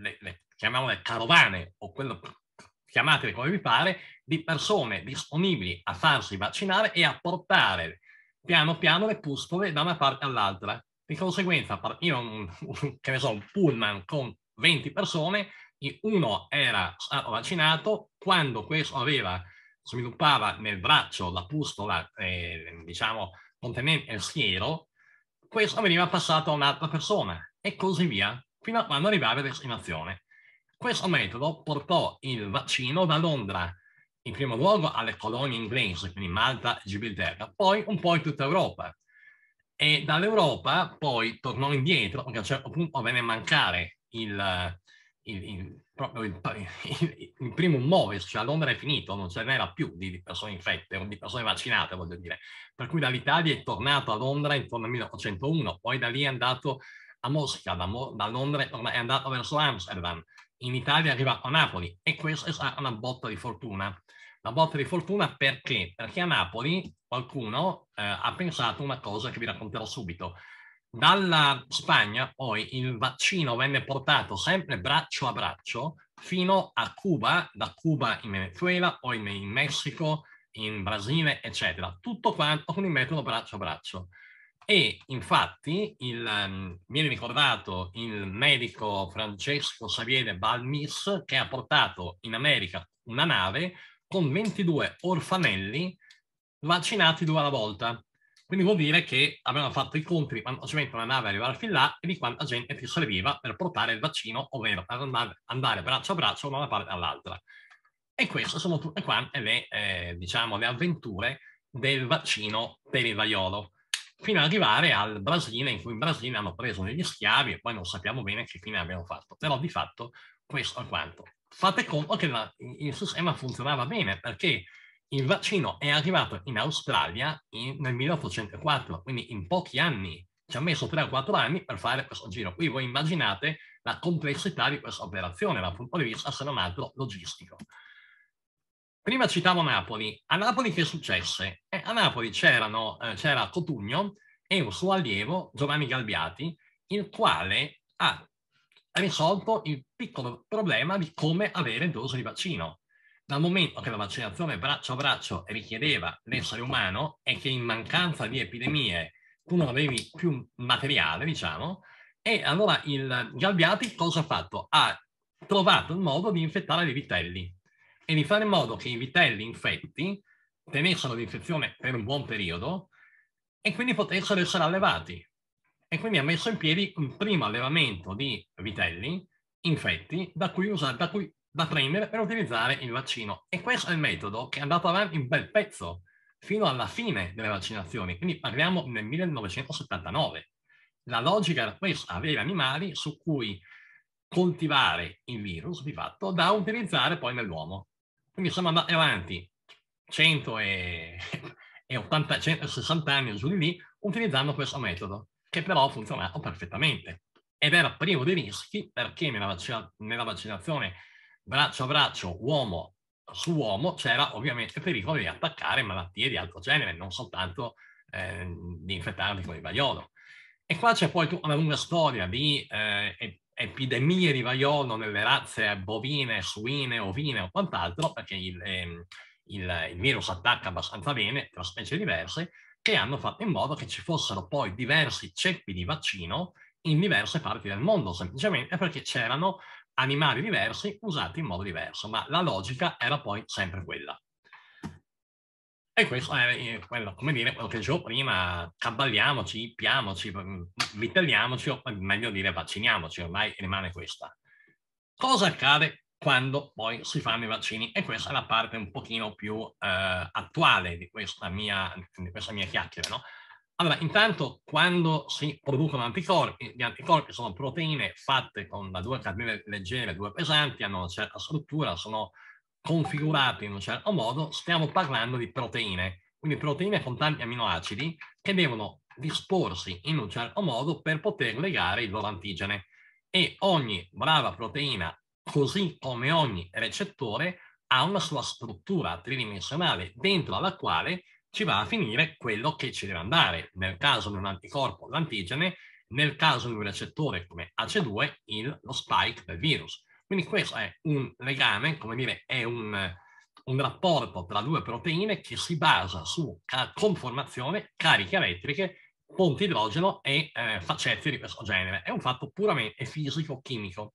S1: le, le, chiamiamole carovane o quello chiamatele come vi pare, di persone disponibili a farsi vaccinare e a portare piano piano le pustole da una parte all'altra. Di conseguenza partiva un, un, che ne so, un pullman con 20 persone, uno era stato vaccinato, quando questo aveva, sviluppava nel braccio la pustola, eh, diciamo, contenente il siero, questo veniva passato a un'altra persona e così via, fino a quando arrivava a destinazione. Questo metodo portò il vaccino da Londra, in primo luogo alle colonie inglesi, quindi Malta e Gibilterra, poi un po' in tutta Europa. E dall'Europa poi tornò indietro, perché a un certo punto venne a mancare il, il, il, il, il, primo muoversi a Londra è finito, non ce n'era più di, persone infette o di persone vaccinate, voglio dire. Per cui dall'Italia è tornato a Londra intorno al 1901, poi da lì è andato a Mosca, da, da Londra è andato verso Amsterdam, in Italia è arrivato a Napoli e questa è stata una botta di fortuna. La botta di fortuna perché? Perché a Napoli qualcuno eh, ha pensato una cosa che vi racconterò subito dalla Spagna poi il vaccino venne portato sempre braccio a braccio fino a Cuba, da Cuba in Venezuela, poi in Messico, in Brasile, eccetera. Tutto quanto con il metodo braccio a braccio. E infatti il, mm, viene ricordato il medico Francesco Xavier Balmis che ha portato in America una nave con 22 orfanelli vaccinati due alla volta. Quindi vuol dire che abbiamo fatto i conti di quanto ci mette una nave a arrivare fin là e di quanta gente ci serviva per portare il vaccino, ovvero per andare, andare braccio a braccio da una parte all'altra. E queste sono tutte quante le, eh, diciamo, le avventure del vaccino per il vaiolo, fino ad arrivare al Brasile, in cui in Brasile hanno preso degli schiavi e poi non sappiamo bene che fine abbiamo fatto. Però di fatto questo è quanto. Fate conto che la, il sistema funzionava bene perché il vaccino è arrivato in Australia in, nel 1804, quindi in pochi anni. Ci ha messo 3 o 4 anni per fare questo giro. Qui voi immaginate la complessità di questa operazione dal punto di vista, se non altro, logistico. Prima citavo Napoli. A Napoli che successe? Eh, a Napoli eh, c'era Cotugno e un suo allievo, Giovanni Galbiati, il quale ha risolto il piccolo problema di come avere dose di vaccino. Dal momento che la vaccinazione braccio a braccio richiedeva l'essere umano e che in mancanza di epidemie tu non avevi più materiale, diciamo, e allora il Galbiati cosa ha fatto? Ha trovato il modo di infettare i vitelli e di fare in modo che i vitelli infetti tenessero l'infezione per un buon periodo e quindi potessero essere allevati. E quindi ha messo in piedi un primo allevamento di vitelli infetti da cui, usare, da cui da prendere per utilizzare il vaccino. E questo è il metodo che è andato avanti un bel pezzo, fino alla fine delle vaccinazioni, quindi parliamo nel 1979. La logica era questa, avere animali su cui coltivare il virus di fatto da utilizzare poi nell'uomo. Quindi siamo andati avanti 100 e, e 80, 160 anni giù di lì utilizzando questo metodo, che però ha funzionato perfettamente ed era privo di rischi perché nella, vac- nella vaccinazione braccio a braccio, uomo su uomo, c'era ovviamente pericolo di attaccare malattie di altro genere, non soltanto eh, di infettarli con il vaiolo. E qua c'è poi una lunga storia di eh, epidemie di vaiolo nelle razze bovine, suine, ovine o quant'altro, perché il, eh, il, il virus attacca abbastanza bene tra specie diverse, che hanno fatto in modo che ci fossero poi diversi ceppi di vaccino in diverse parti del mondo, semplicemente perché c'erano animali diversi usati in modo diverso, ma la logica era poi sempre quella. E questo è eh, quello, come dire, quello che dicevo prima, caballiamoci, piamoci, mm, vitelliamoci, o meglio dire vacciniamoci, ormai rimane questa. Cosa accade quando poi si fanno i vaccini? E questa è la parte un pochino più eh, attuale di questa mia, di questa mia chiacchiera, no? Allora, intanto quando si producono anticorpi, gli anticorpi sono proteine fatte con da due carbine leggere, due pesanti, hanno una certa struttura, sono configurate in un certo modo, stiamo parlando di proteine, quindi proteine con tanti aminoacidi che devono disporsi in un certo modo per poter legare il loro antigene. E ogni brava proteina, così come ogni recettore, ha una sua struttura tridimensionale dentro alla quale ci va a finire quello che ci deve andare, nel caso di un anticorpo l'antigene, nel caso di un recettore come AC2 il, lo spike del virus. Quindi questo è un legame, come dire, è un, un rapporto tra due proteine che si basa su conformazione, cariche elettriche, ponti idrogeno e eh, facetti di questo genere. È un fatto puramente fisico-chimico.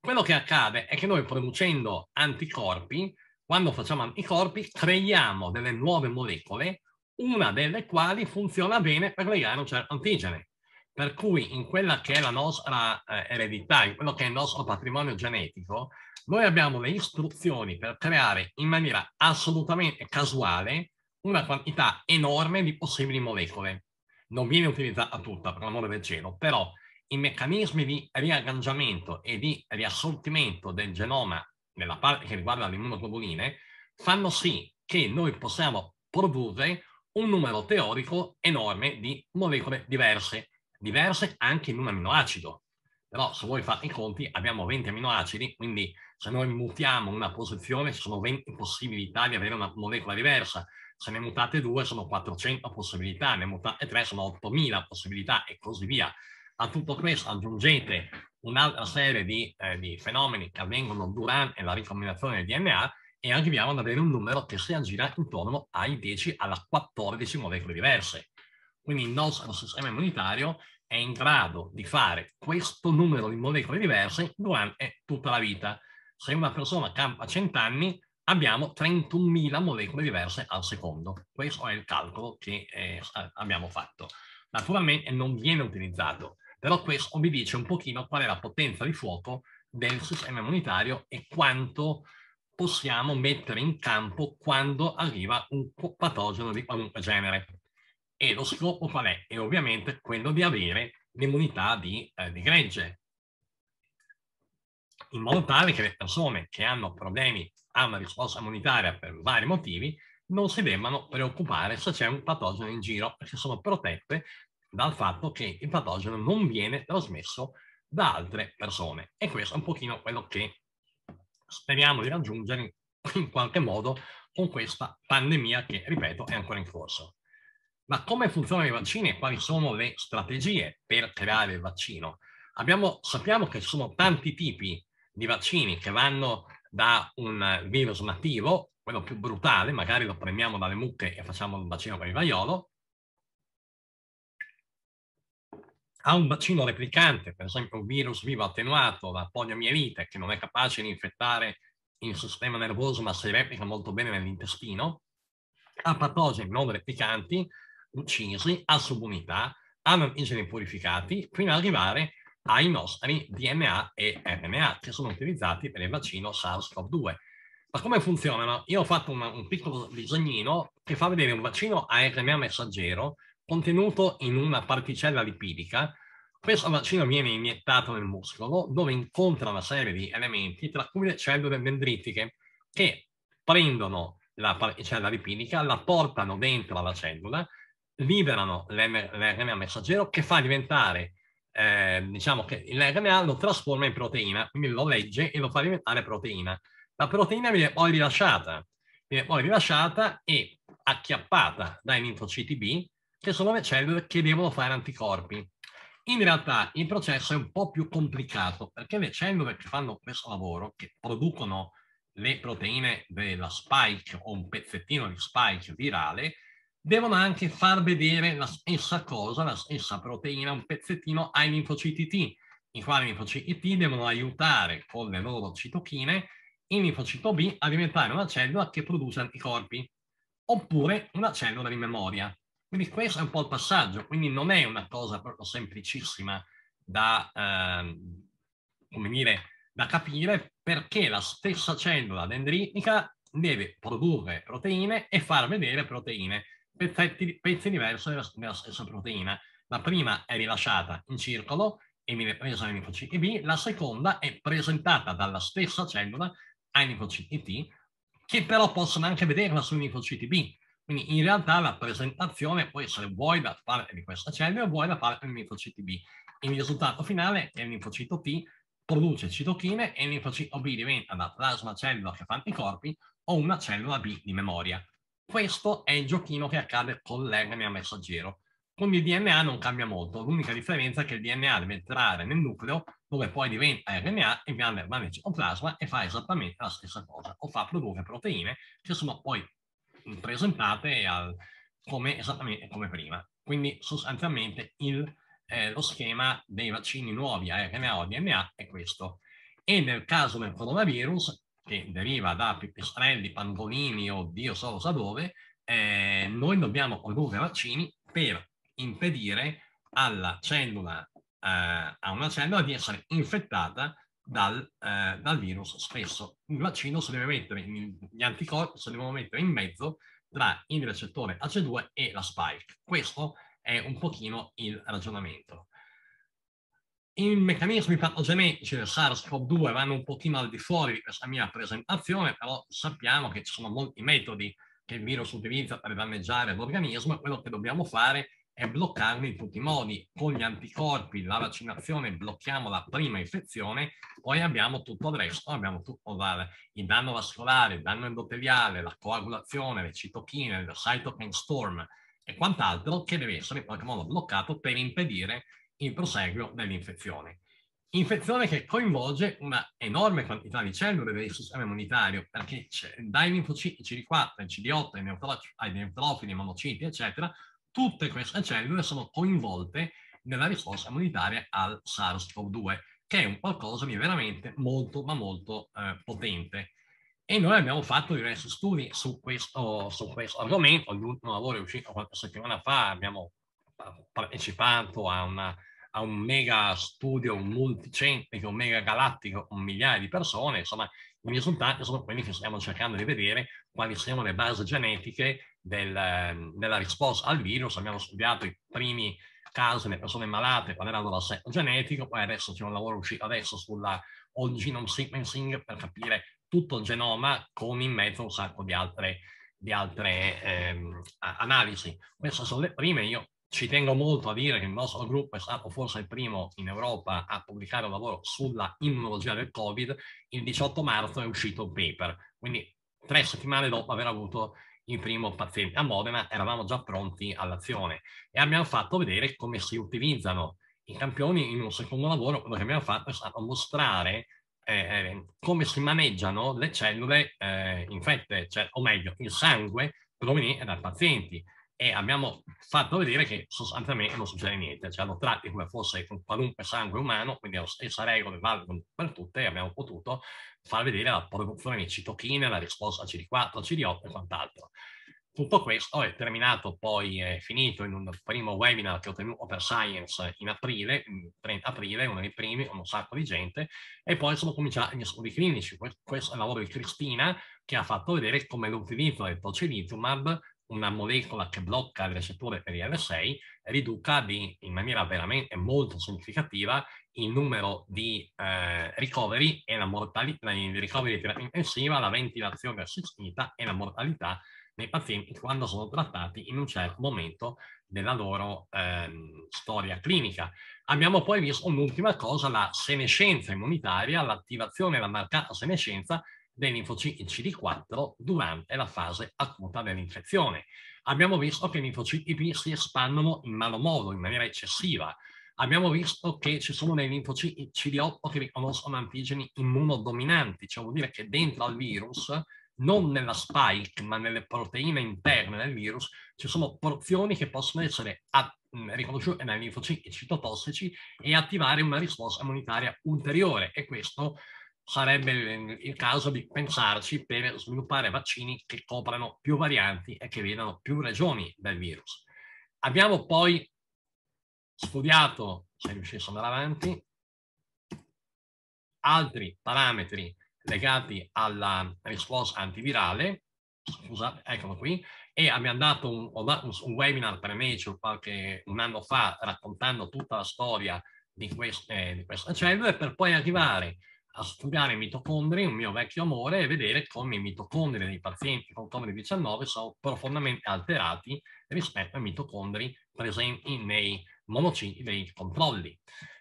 S1: Quello che accade è che noi producendo anticorpi quando facciamo anticorpi, creiamo delle nuove molecole, una delle quali funziona bene per legare un certo antigene. Per cui in quella che è la nostra eh, eredità, in quello che è il nostro patrimonio genetico, noi abbiamo le istruzioni per creare in maniera assolutamente casuale una quantità enorme di possibili molecole. Non viene utilizzata tutta, per l'amore del cielo, però i meccanismi di riagganciamento e di riassortimento del genoma nella parte che riguarda le immunoglobuline, fanno sì che noi possiamo produrre un numero teorico enorme di molecole diverse, diverse anche in un aminoacido. Però se voi fate i conti abbiamo 20 aminoacidi, quindi se noi mutiamo una posizione sono 20 possibilità di avere una molecola diversa, se ne mutate due sono 400 possibilità, ne mutate tre sono 8000 possibilità e così via. A tutto questo aggiungete un'altra serie di, eh, di fenomeni che avvengono durante la ricombinazione del DNA e arriviamo ad avere un numero che si aggira intorno ai 10 alla 14 molecole diverse. Quindi il nostro sistema immunitario è in grado di fare questo numero di molecole diverse durante tutta la vita. Se una persona campa 100 anni, abbiamo 31.000 molecole diverse al secondo. Questo è il calcolo che eh, abbiamo fatto. Naturalmente non viene utilizzato però questo mi dice un pochino qual è la potenza di fuoco del sistema immunitario e quanto possiamo mettere in campo quando arriva un patogeno di qualunque genere. E lo scopo qual è? È ovviamente quello di avere l'immunità di, eh, di gregge, in modo tale che le persone che hanno problemi a una risposta immunitaria per vari motivi non si debbano preoccupare se c'è un patogeno in giro, perché sono protette dal fatto che il patogeno non viene trasmesso da altre persone. E questo è un pochino quello che speriamo di raggiungere in qualche modo con questa pandemia che, ripeto, è ancora in corso. Ma come funzionano i vaccini e quali sono le strategie per creare il vaccino? Abbiamo, sappiamo che ci sono tanti tipi di vaccini che vanno da un virus nativo, quello più brutale, magari lo prendiamo dalle mucche e facciamo un vaccino per il vaiolo, ha un bacino replicante, per esempio un virus vivo attenuato, da poliomielite, che non è capace di infettare il sistema nervoso ma si replica molto bene nell'intestino, ha patogeni non replicanti, uccisi, a subunità, antigeni purificati, fino ad arrivare ai nostri DNA e RNA che sono utilizzati per il vaccino SARS-CoV-2. Ma come funzionano? Io ho fatto una, un piccolo disegnino che fa vedere un vaccino a RNA messaggero contenuto in una particella lipidica, questo vaccino viene iniettato nel muscolo dove incontra una serie di elementi, tra cui le cellule dendritiche, che prendono la particella lipidica, la portano dentro alla cellula, liberano l'RNA messaggero che fa diventare, eh, diciamo che l'RNA lo trasforma in proteina, quindi lo legge e lo fa diventare proteina. La proteina viene poi rilasciata, viene poi rilasciata e acchiappata dai linfociti B che sono le cellule che devono fare anticorpi. In realtà il processo è un po' più complicato perché le cellule che fanno questo lavoro, che producono le proteine della spike o un pezzettino di spike virale, devono anche far vedere la stessa cosa, la stessa proteina, un pezzettino ai linfociti T, i quali linfociti T devono aiutare con le loro citochine il linfocito B a diventare una cellula che produce anticorpi, oppure una cellula di memoria. Quindi questo è un po' il passaggio, quindi non è una cosa proprio semplicissima da, eh, come dire, da capire perché la stessa cellula dendritica deve produrre proteine e far vedere proteine, pezzetti, pezzi diversi della, della stessa proteina. La prima è rilasciata in circolo e viene presa dai linfociti B, la seconda è presentata dalla stessa cellula ai linfociti T, che però possono anche vederla sui linfociti B. Quindi in realtà la presentazione può essere vuoi da parte di questa cellula, o vuoi da parte del linfocito B. Il risultato finale è il linfocito T produce citochine e il linfocito B diventa da plasma cellula che fa anticorpi o una cellula B di memoria. Questo è il giochino che accade con l'RNA messaggero. Con il DNA non cambia molto, l'unica differenza è che il DNA deve entrare nel nucleo dove poi diventa RNA e viene al plasma e fa esattamente la stessa cosa, o fa produrre proteine che sono poi preso in parte al, come, esattamente come prima. Quindi sostanzialmente il, eh, lo schema dei vaccini nuovi a RNA o DNA è questo. E nel caso del coronavirus, che deriva da pipistrelli, pangolini o Dio solo sa dove, eh, noi dobbiamo produrre vaccini per impedire alla cellula, eh, a una cellula di essere infettata dal, eh, dal, virus stesso. Il vaccino si deve mettere, in, gli anticorpi si devono mettere in mezzo tra il recettore AC2 e la spike. Questo è un pochino il ragionamento. I meccanismi patogenetici del SARS-CoV-2 vanno un pochino al di fuori di questa mia presentazione, però sappiamo che ci sono molti metodi che il virus utilizza per danneggiare l'organismo e quello che dobbiamo fare è è bloccarlo in tutti i modi. Con gli anticorpi, la vaccinazione, blocchiamo la prima infezione, poi abbiamo tutto il resto, abbiamo tutto il danno vascolare, il danno endoteliale, la coagulazione, le citochine, il cytokine storm e quant'altro che deve essere in qualche modo bloccato per impedire il proseguio dell'infezione. Infezione che coinvolge una enorme quantità di cellule del sistema immunitario, perché dai linfociti CD4, CD8 ai neutrofili, monociti, eccetera, tutte queste cellule sono coinvolte nella risposta immunitaria al SARS-CoV-2, che è un qualcosa di veramente molto, ma molto eh, potente. E noi abbiamo fatto diversi studi su questo, su questo argomento. L'ultimo lavoro è uscito qualche settimana fa, abbiamo partecipato a, una, a un mega studio un multicentrico, un mega galattico con migliaia di persone. Insomma, i risultati sono quelli che stiamo cercando di vedere, quali siano le basi genetiche del, ehm, della risposta al virus. Abbiamo studiato i primi casi nelle persone malate parlando dell'assetto genetico, poi adesso c'è un lavoro uscito adesso sulla whole genome sequencing per capire tutto il genoma con in mezzo un sacco di altre, di altre ehm, analisi. Queste sono le prime, io ci tengo molto a dire che il nostro gruppo è stato forse il primo in Europa a pubblicare un lavoro sulla immunologia del Covid. Il 18 marzo è uscito un paper, quindi tre settimane dopo aver avuto il primo paziente a Modena eravamo già pronti all'azione e abbiamo fatto vedere come si utilizzano i campioni in un secondo lavoro, quello che abbiamo fatto è stato mostrare eh, come si maneggiano le cellule eh, infette, cioè, o meglio, il sangue proveniente dai pazienti e abbiamo fatto vedere che sostanzialmente non succede niente, ci cioè hanno tratti come fosse con qualunque sangue umano, quindi la stessa regola vale per tutte e abbiamo potuto far vedere la produzione di citochine, la risposta a CD4, CD8 e quant'altro. Tutto questo è terminato poi, è finito in un primo webinar che ho tenuto per Science in aprile, in 30 aprile, uno dei primi, con un sacco di gente, e poi sono cominciati gli studi clinici. Questo è il lavoro di Cristina che ha fatto vedere come l'utilizzo del tocilizumab una molecola che blocca le receture per IL6 riduca di, in maniera veramente molto significativa il numero di eh, ricoveri e la mortalità, i ricoveri di terapia intensiva, la ventilazione assistita e la mortalità nei pazienti quando sono trattati in un certo momento della loro ehm, storia clinica. Abbiamo poi visto un'ultima cosa, la senescenza immunitaria, l'attivazione e la marcata senescenza dei linfociti CD4 durante la fase acuta dell'infezione. Abbiamo visto che i linfociti B si espandono in malo modo, in maniera eccessiva. Abbiamo visto che ci sono dei linfociti CD8 che riconoscono antigeni immunodominanti, cioè vuol dire che dentro al virus non nella spike, ma nelle proteine interne del virus, ci sono porzioni che possono essere mm, riconosciute dai linfociti citotossici e attivare una risposta immunitaria ulteriore. E questo sarebbe il caso di pensarci per sviluppare vaccini che coprano più varianti e che vedano più regioni del virus. Abbiamo poi studiato, se riuscisse ad andare avanti, altri parametri legati alla risposta antivirale, scusate, eccolo qui, e abbiamo dato un, un webinar per Nature cioè, qualche, un anno fa raccontando tutta la storia di, queste, eh, di questa cellula per poi arrivare a studiare i mitocondri, un mio vecchio amore, e vedere come i mitocondri dei pazienti con Covid-19 sono profondamente alterati rispetto ai mitocondri presenti nei monociti dei controlli.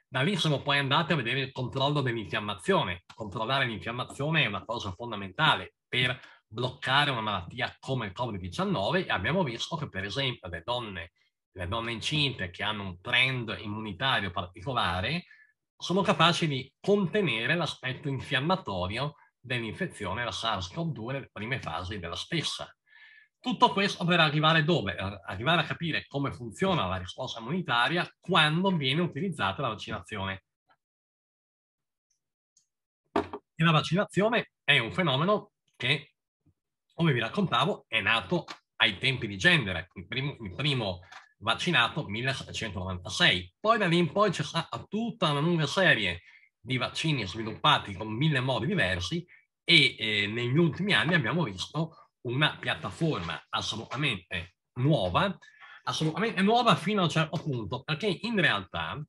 S1: Da lì sono poi andati a vedere il controllo dell'infiammazione. Controllare l'infiammazione è una cosa fondamentale per bloccare una malattia come il Covid-19 e abbiamo visto che per esempio le donne, le donne incinte che hanno un trend immunitario particolare sono capaci di contenere l'aspetto infiammatorio dell'infezione, la SARS-CoV-2, nelle prime fasi della stessa. Tutto questo per arrivare dove? Arrivare a capire come funziona la risposta immunitaria quando viene utilizzata la vaccinazione. E la vaccinazione è un fenomeno che, come vi raccontavo, è nato ai tempi di genere. Il primo, il primo vaccinato 1796. Poi da lì in poi c'è stata tutta una lunga serie di vaccini sviluppati con mille modi diversi e eh, negli ultimi anni abbiamo visto una piattaforma assolutamente nuova, assolutamente nuova fino a un certo punto, perché in realtà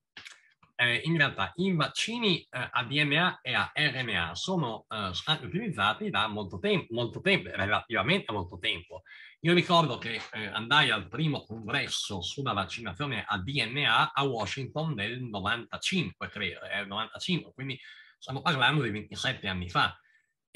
S1: eh, in realtà i vaccini eh, a DNA e a RNA sono eh, stati utilizzati da molto tempo, molto tempo, relativamente molto tempo. Io ricordo che eh, andai al primo congresso sulla vaccinazione a DNA a Washington nel 95, credo, 95, eh, quindi stiamo parlando di 27 anni fa.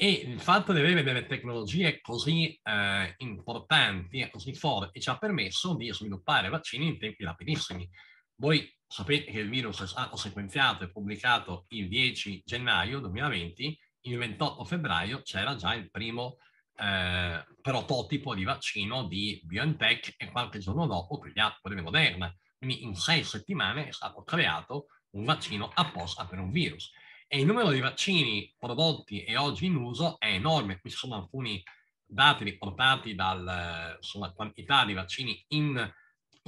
S1: E il fatto di avere delle tecnologie così eh, importanti e così forti ci ha permesso di sviluppare vaccini in tempi rapidissimi. Voi Sapete che il virus è stato sequenziato e pubblicato il 10 gennaio 2020, il 28 febbraio c'era già il primo eh, prototipo di vaccino di BioNTech e qualche giorno dopo pigliato quello di Moderna. Quindi in sei settimane è stato creato un vaccino apposta per un virus. E il numero di vaccini prodotti e oggi in uso è enorme. Qui ci sono alcuni dati riportati eh, sulla quantità di vaccini in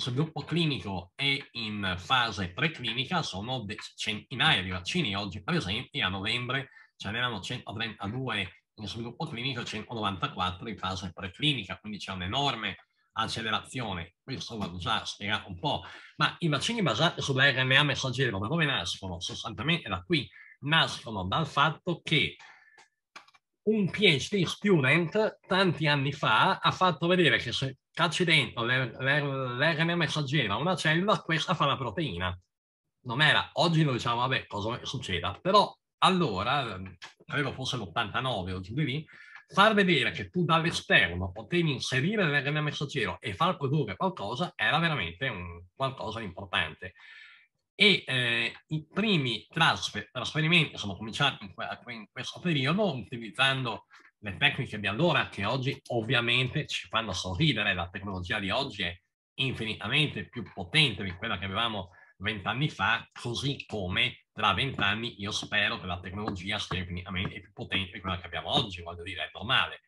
S1: sviluppo clinico e in fase preclinica sono centinaia di vaccini. Oggi, per esempio, a novembre ce n'erano 132 in sviluppo clinico e 194 in fase preclinica, quindi c'è un'enorme accelerazione. Questo vado già spiegato un po', ma i vaccini basati sull'RNA messaggero da dove nascono? Sostanzialmente da qui nascono dal fatto che un PhD student tanti anni fa ha fatto vedere che se cacci dentro l'RNA messaggero a una cellula, questa fa la proteina. Non era, oggi noi diciamo, vabbè, cosa succeda, però allora, credo fosse l'89 o giù di lì, far vedere che tu dall'esterno potevi inserire l'RNA messaggero e far produrre qualcosa era veramente un, qualcosa di importante e eh, i primi trasfer- trasferimenti sono cominciati in, que- in, questo periodo utilizzando le tecniche di allora che oggi ovviamente ci fanno sorridere, la tecnologia di oggi è infinitamente più potente di quella che avevamo vent'anni fa, così come tra vent'anni io spero che la tecnologia sia infinitamente più potente di quella che abbiamo oggi, voglio dire, è normale.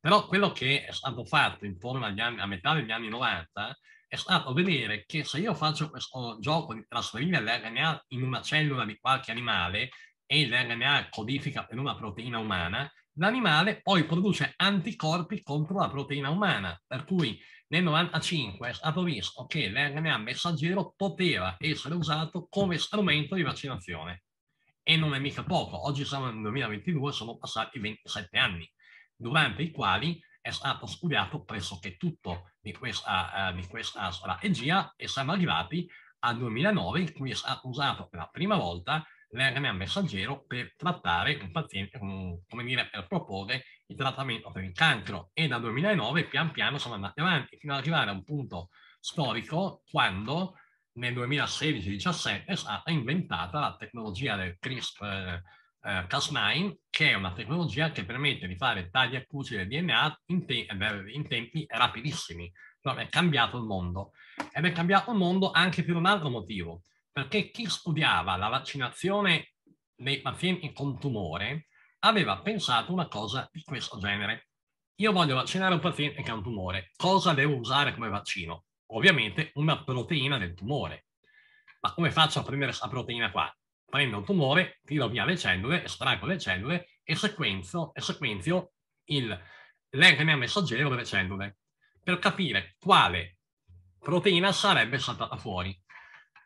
S1: Però quello che è stato fatto intorno anni, a metà degli anni 90 è stato vedere che se io faccio questo gioco di trasferire l'RNA in una cellula di qualche animale e l'RNA codifica per una proteina umana, l'animale poi produce anticorpi contro la proteina umana, per cui nel 1995 è stato visto che l'RNA messaggero poteva essere usato come strumento di vaccinazione. E non è mica poco, oggi siamo nel 2022, sono passati 27 anni, durante i quali è stato studiato pressoché tutto di questa, eh, di questa strategia e siamo arrivati al 2009 in cui è stato usato per la prima volta l'RNA messaggero per trattare un paziente, come dire, per proporre il trattamento per il cancro. E dal 2009 pian piano siamo andati avanti fino ad arrivare a un punto storico quando nel 2016-17 è stata inventata la tecnologia del CRISPR eh, eh, Cas9, che è una tecnologia che permette di fare tagli a del DNA in, te- eh, in tempi rapidissimi. Però è cambiato il mondo. Ed è cambiato il mondo anche per un altro motivo, perché chi studiava la vaccinazione nei pazienti con tumore aveva pensato una cosa di questo genere. Io voglio vaccinare un paziente che ha un tumore, cosa devo usare come vaccino? Ovviamente una proteina del tumore. Ma come faccio a prendere questa proteina qua? prendo un tumore, tiro via le cellule, estraggo le cellule e sequenzio, e sequenzio il, l'RNA messaggero delle cellule per capire quale proteina sarebbe saltata fuori.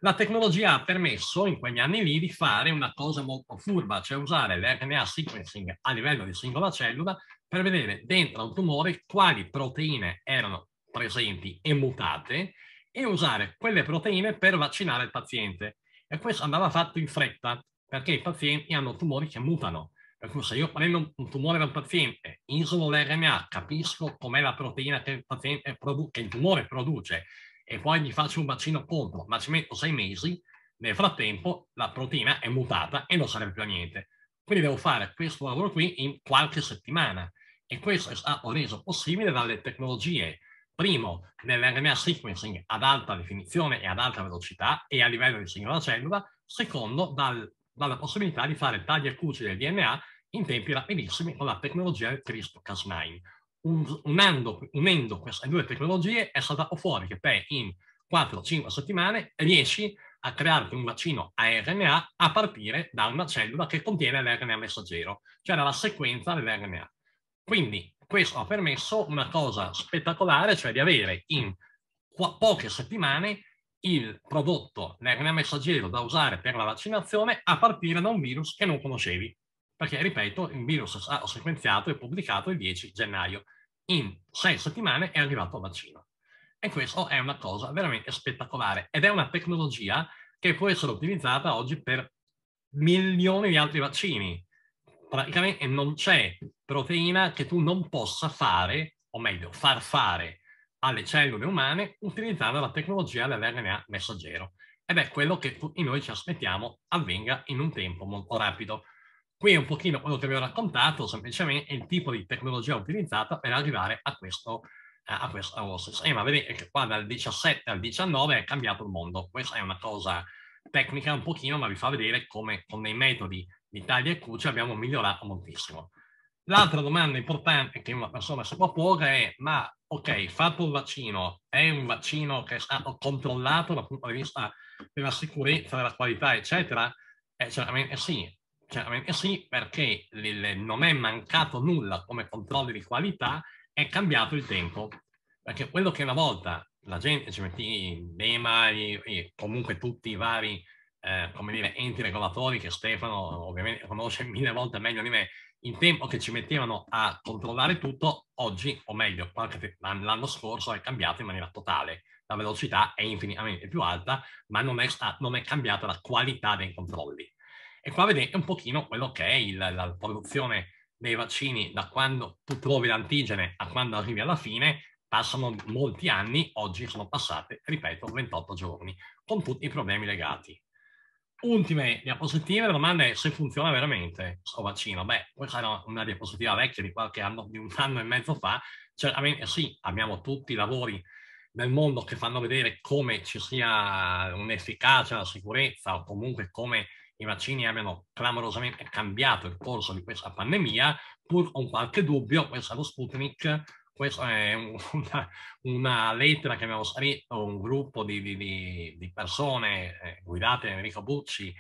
S1: La tecnologia ha permesso in quegli anni lì di fare una cosa molto furba, cioè usare l'RNA sequencing a livello di singola cellula per vedere dentro un tumore quali proteine erano presenti e mutate e usare quelle proteine per vaccinare il paziente. E questo andava fatto in fretta perché i pazienti hanno tumori che mutano. Per cui se io prendo un tumore da un paziente, isolo l'RNA, capisco com'è la proteina che il, paziente produ- che il tumore produce e poi gli faccio un vaccino contro, ma ci metto sei mesi, nel frattempo la proteina è mutata e non serve più a niente. Quindi devo fare questo lavoro qui in qualche settimana e questo è stato reso possibile dalle tecnologie primo nell'RNA sequencing ad alta definizione e ad alta velocità e a livello di singola cellula, secondo dal, dalla possibilità di fare tagli acuti del DNA in tempi rapidissimi con la tecnologia del CRISPR-Cas9. Unendo, unendo, queste due tecnologie è saltato fuori che te in 4-5 settimane riesci a crearti un vaccino a RNA a partire da una cellula che contiene l'RNA messaggero, cioè dalla sequenza dell'RNA. Quindi questo ha permesso una cosa spettacolare, cioè di avere in poche settimane il prodotto, l'RNA messaggero da usare per la vaccinazione a partire da un virus che non conoscevi. Perché, ripeto, il virus è stato sequenziato e pubblicato il 10 gennaio. In sei settimane è arrivato il vaccino. E questo è una cosa veramente spettacolare ed è una tecnologia che può essere utilizzata oggi per milioni di altri vaccini. Praticamente non c'è proteina che tu non possa fare, o meglio, far fare alle cellule umane utilizzando la tecnologia dell'RNA messaggero. Ed è quello che tutti noi ci aspettiamo avvenga in un tempo molto rapido. Qui è un pochino quello che vi ho raccontato, semplicemente il tipo di tecnologia utilizzata per arrivare a questo, eh, a questo sistema. Vedete che qua dal 17 al 19 è cambiato il mondo. Questa è una cosa tecnica un pochino, ma vi fa vedere come con dei metodi di taglia e cuccia abbiamo migliorato moltissimo. L'altra domanda importante che una persona si può porre è, ma ok, fatto il vaccino, è un vaccino che è stato controllato dal punto di vista della sicurezza, della qualità, eccetera? Eh, certamente sì, certamente sì, perché non è mancato nulla come controlli di qualità, è cambiato il tempo. Perché quello che una volta la gente, ci metti l'EMA e, e comunque tutti i vari eh, come dire, enti regolatori che Stefano ovviamente conosce mille volte meglio di me, in tempo che ci mettevano a controllare tutto, oggi, o meglio, qualche, l'anno scorso è cambiato in maniera totale. La velocità è infinitamente più alta, ma non è, sta, non è cambiata la qualità dei controlli. E qua vedete un pochino quello che è il, la produzione dei vaccini da quando tu trovi l'antigene a quando arrivi alla fine, passano molti anni, oggi sono passate, ripeto, 28 giorni, con tutti i problemi legati ultime diapositive, la domanda è se funziona veramente questo vaccino. Beh, questa era una diapositiva vecchia di qualche anno, di un anno e mezzo fa. Certamente cioè, eh sì, abbiamo tutti i lavori nel mondo che fanno vedere come ci sia un'efficacia, una sicurezza o comunque come i vaccini abbiano clamorosamente cambiato il corso di questa pandemia, pur con qualche dubbio, questo è lo Sputnik, questa è una, una lettera che abbiamo scritto un gruppo di, di, di persone eh, guidate da Enrico Bucci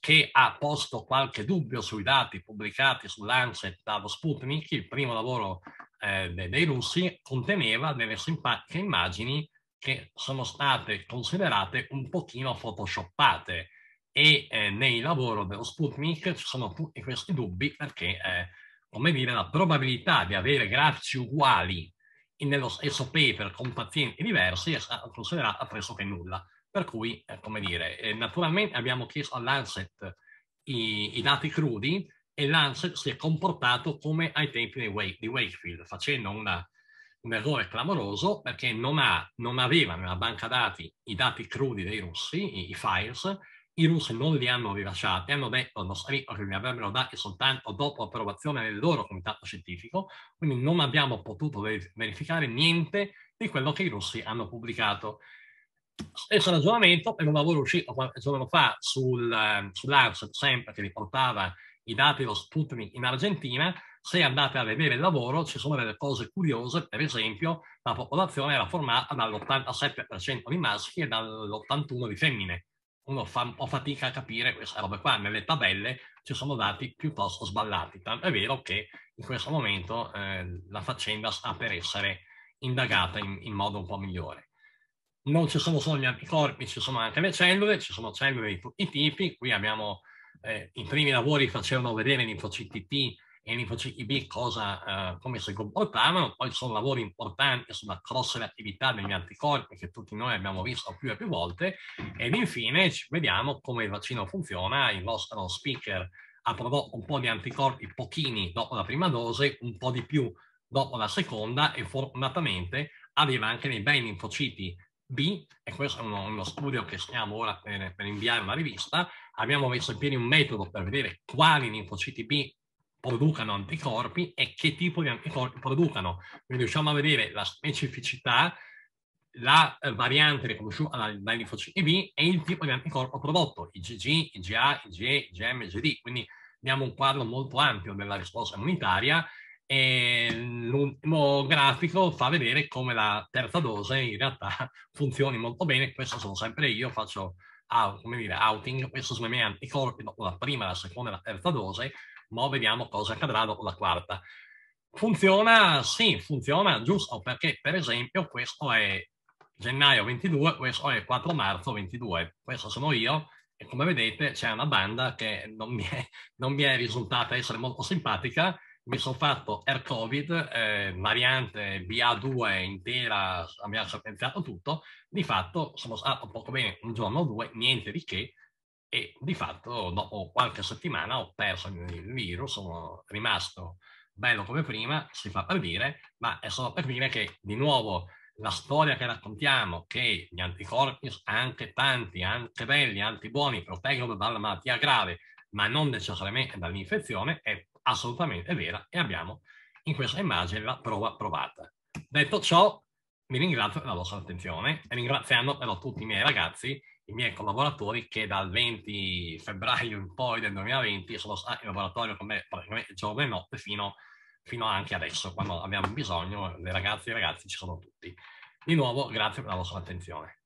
S1: che ha posto qualche dubbio sui dati pubblicati su Lancet dallo Sputnik, il primo lavoro eh, dei, dei russi, conteneva delle simpatiche immagini che sono state considerate un pochino photoshoppate e eh, nei lavori dello Sputnik ci sono tutti questi dubbi perché eh, come dire, la probabilità di avere grafici uguali nello stesso paper con pazienti diversi è considerata pressoché nulla. Per cui, eh, come dire, eh, naturalmente abbiamo chiesto all'Anset i, i, dati crudi e l'Anset si è comportato come ai tempi di, Wake, di Wakefield, facendo una, un errore clamoroso perché non, ha, non, aveva nella banca dati i dati crudi dei russi, i, i files, i russi non li hanno rilasciati, hanno detto al che li avrebbero dati soltanto dopo approvazione del loro comitato scientifico, quindi non abbiamo potuto verificare niente di quello che i russi hanno pubblicato. Stesso ragionamento per un lavoro uscito qualche giorno fa sul, sull'ARS, sempre che riportava i dati dello Sputnik in Argentina, se andate a vedere il lavoro ci sono delle cose curiose, per esempio la popolazione era formata dall'87% di maschi e dall'81% di femmine uno fa ho fatica a capire questa roba qua, nelle tabelle ci sono dati piuttosto sballati, tanto è vero che in questo momento eh, la faccenda sta per essere indagata in, in, modo un po' migliore. Non ci sono solo gli anticorpi, ci sono anche le cellule, ci sono cellule di tutti i tipi, qui abbiamo eh, i primi lavori facevano vedere l'infociti T e mi facevi cosa, eh, come si comportavano, poi sono lavori importanti sulla cross reattività degli anticorpi che tutti noi abbiamo visto più e più volte ed infine vediamo come il vaccino funziona, il nostro speaker ha prodotto un po' di anticorpi pochini dopo la prima dose, un po' di più dopo la seconda e fortunatamente aveva anche dei bei linfociti B, e questo è uno, uno studio che stiamo ora per, per inviare una rivista, abbiamo messo in piedi un metodo per vedere quali linfociti B producano anticorpi e che tipo di anticorpi producano. Quindi riusciamo a vedere la specificità, la eh, variante riconosciuta dai linfociti B e il tipo di anticorpo prodotto, IgG, IgA, IgE, IgM, IgD. Quindi abbiamo un quadro molto ampio della risposta immunitaria e l'ultimo grafico fa vedere come la terza dose in realtà funzioni molto bene. Questo sono sempre io, faccio out, come dire, outing, questo sono i miei anticorpi dopo la prima, la seconda e la terza dose ma vediamo cosa accadrà dopo la quarta. Funziona, sì, funziona giusto perché per esempio questo è gennaio 22, questo è 4 marzo 22, questo sono io e come vedete c'è una banda che non mi è, non mi è risultata essere molto simpatica, mi sono fatto air covid, eh, variante BA2 intera, abbiamo pensato tutto, di fatto sono stato poco bene un giorno o due, niente di che, e di fatto dopo qualche settimana ho perso il virus, sono rimasto bello come prima, si fa per dire, ma è solo per dire che di nuovo la storia che raccontiamo, che gli anticorpi, anche tanti, anche belli, anche buoni, proteggono dalla malattia grave, ma non necessariamente dall'infezione, è assolutamente vera e abbiamo in questa immagine la prova provata. Detto ciò, vi ringrazio per la vostra attenzione, ringraziando però tutti i miei ragazzi i miei collaboratori che dal 20 febbraio in poi del 2020 sono stati in laboratorio con me praticamente giorno e notte fino, fino anche adesso, quando abbiamo bisogno, le ragazze e i ragazzi ci sono tutti. Di nuovo, grazie per la vostra attenzione.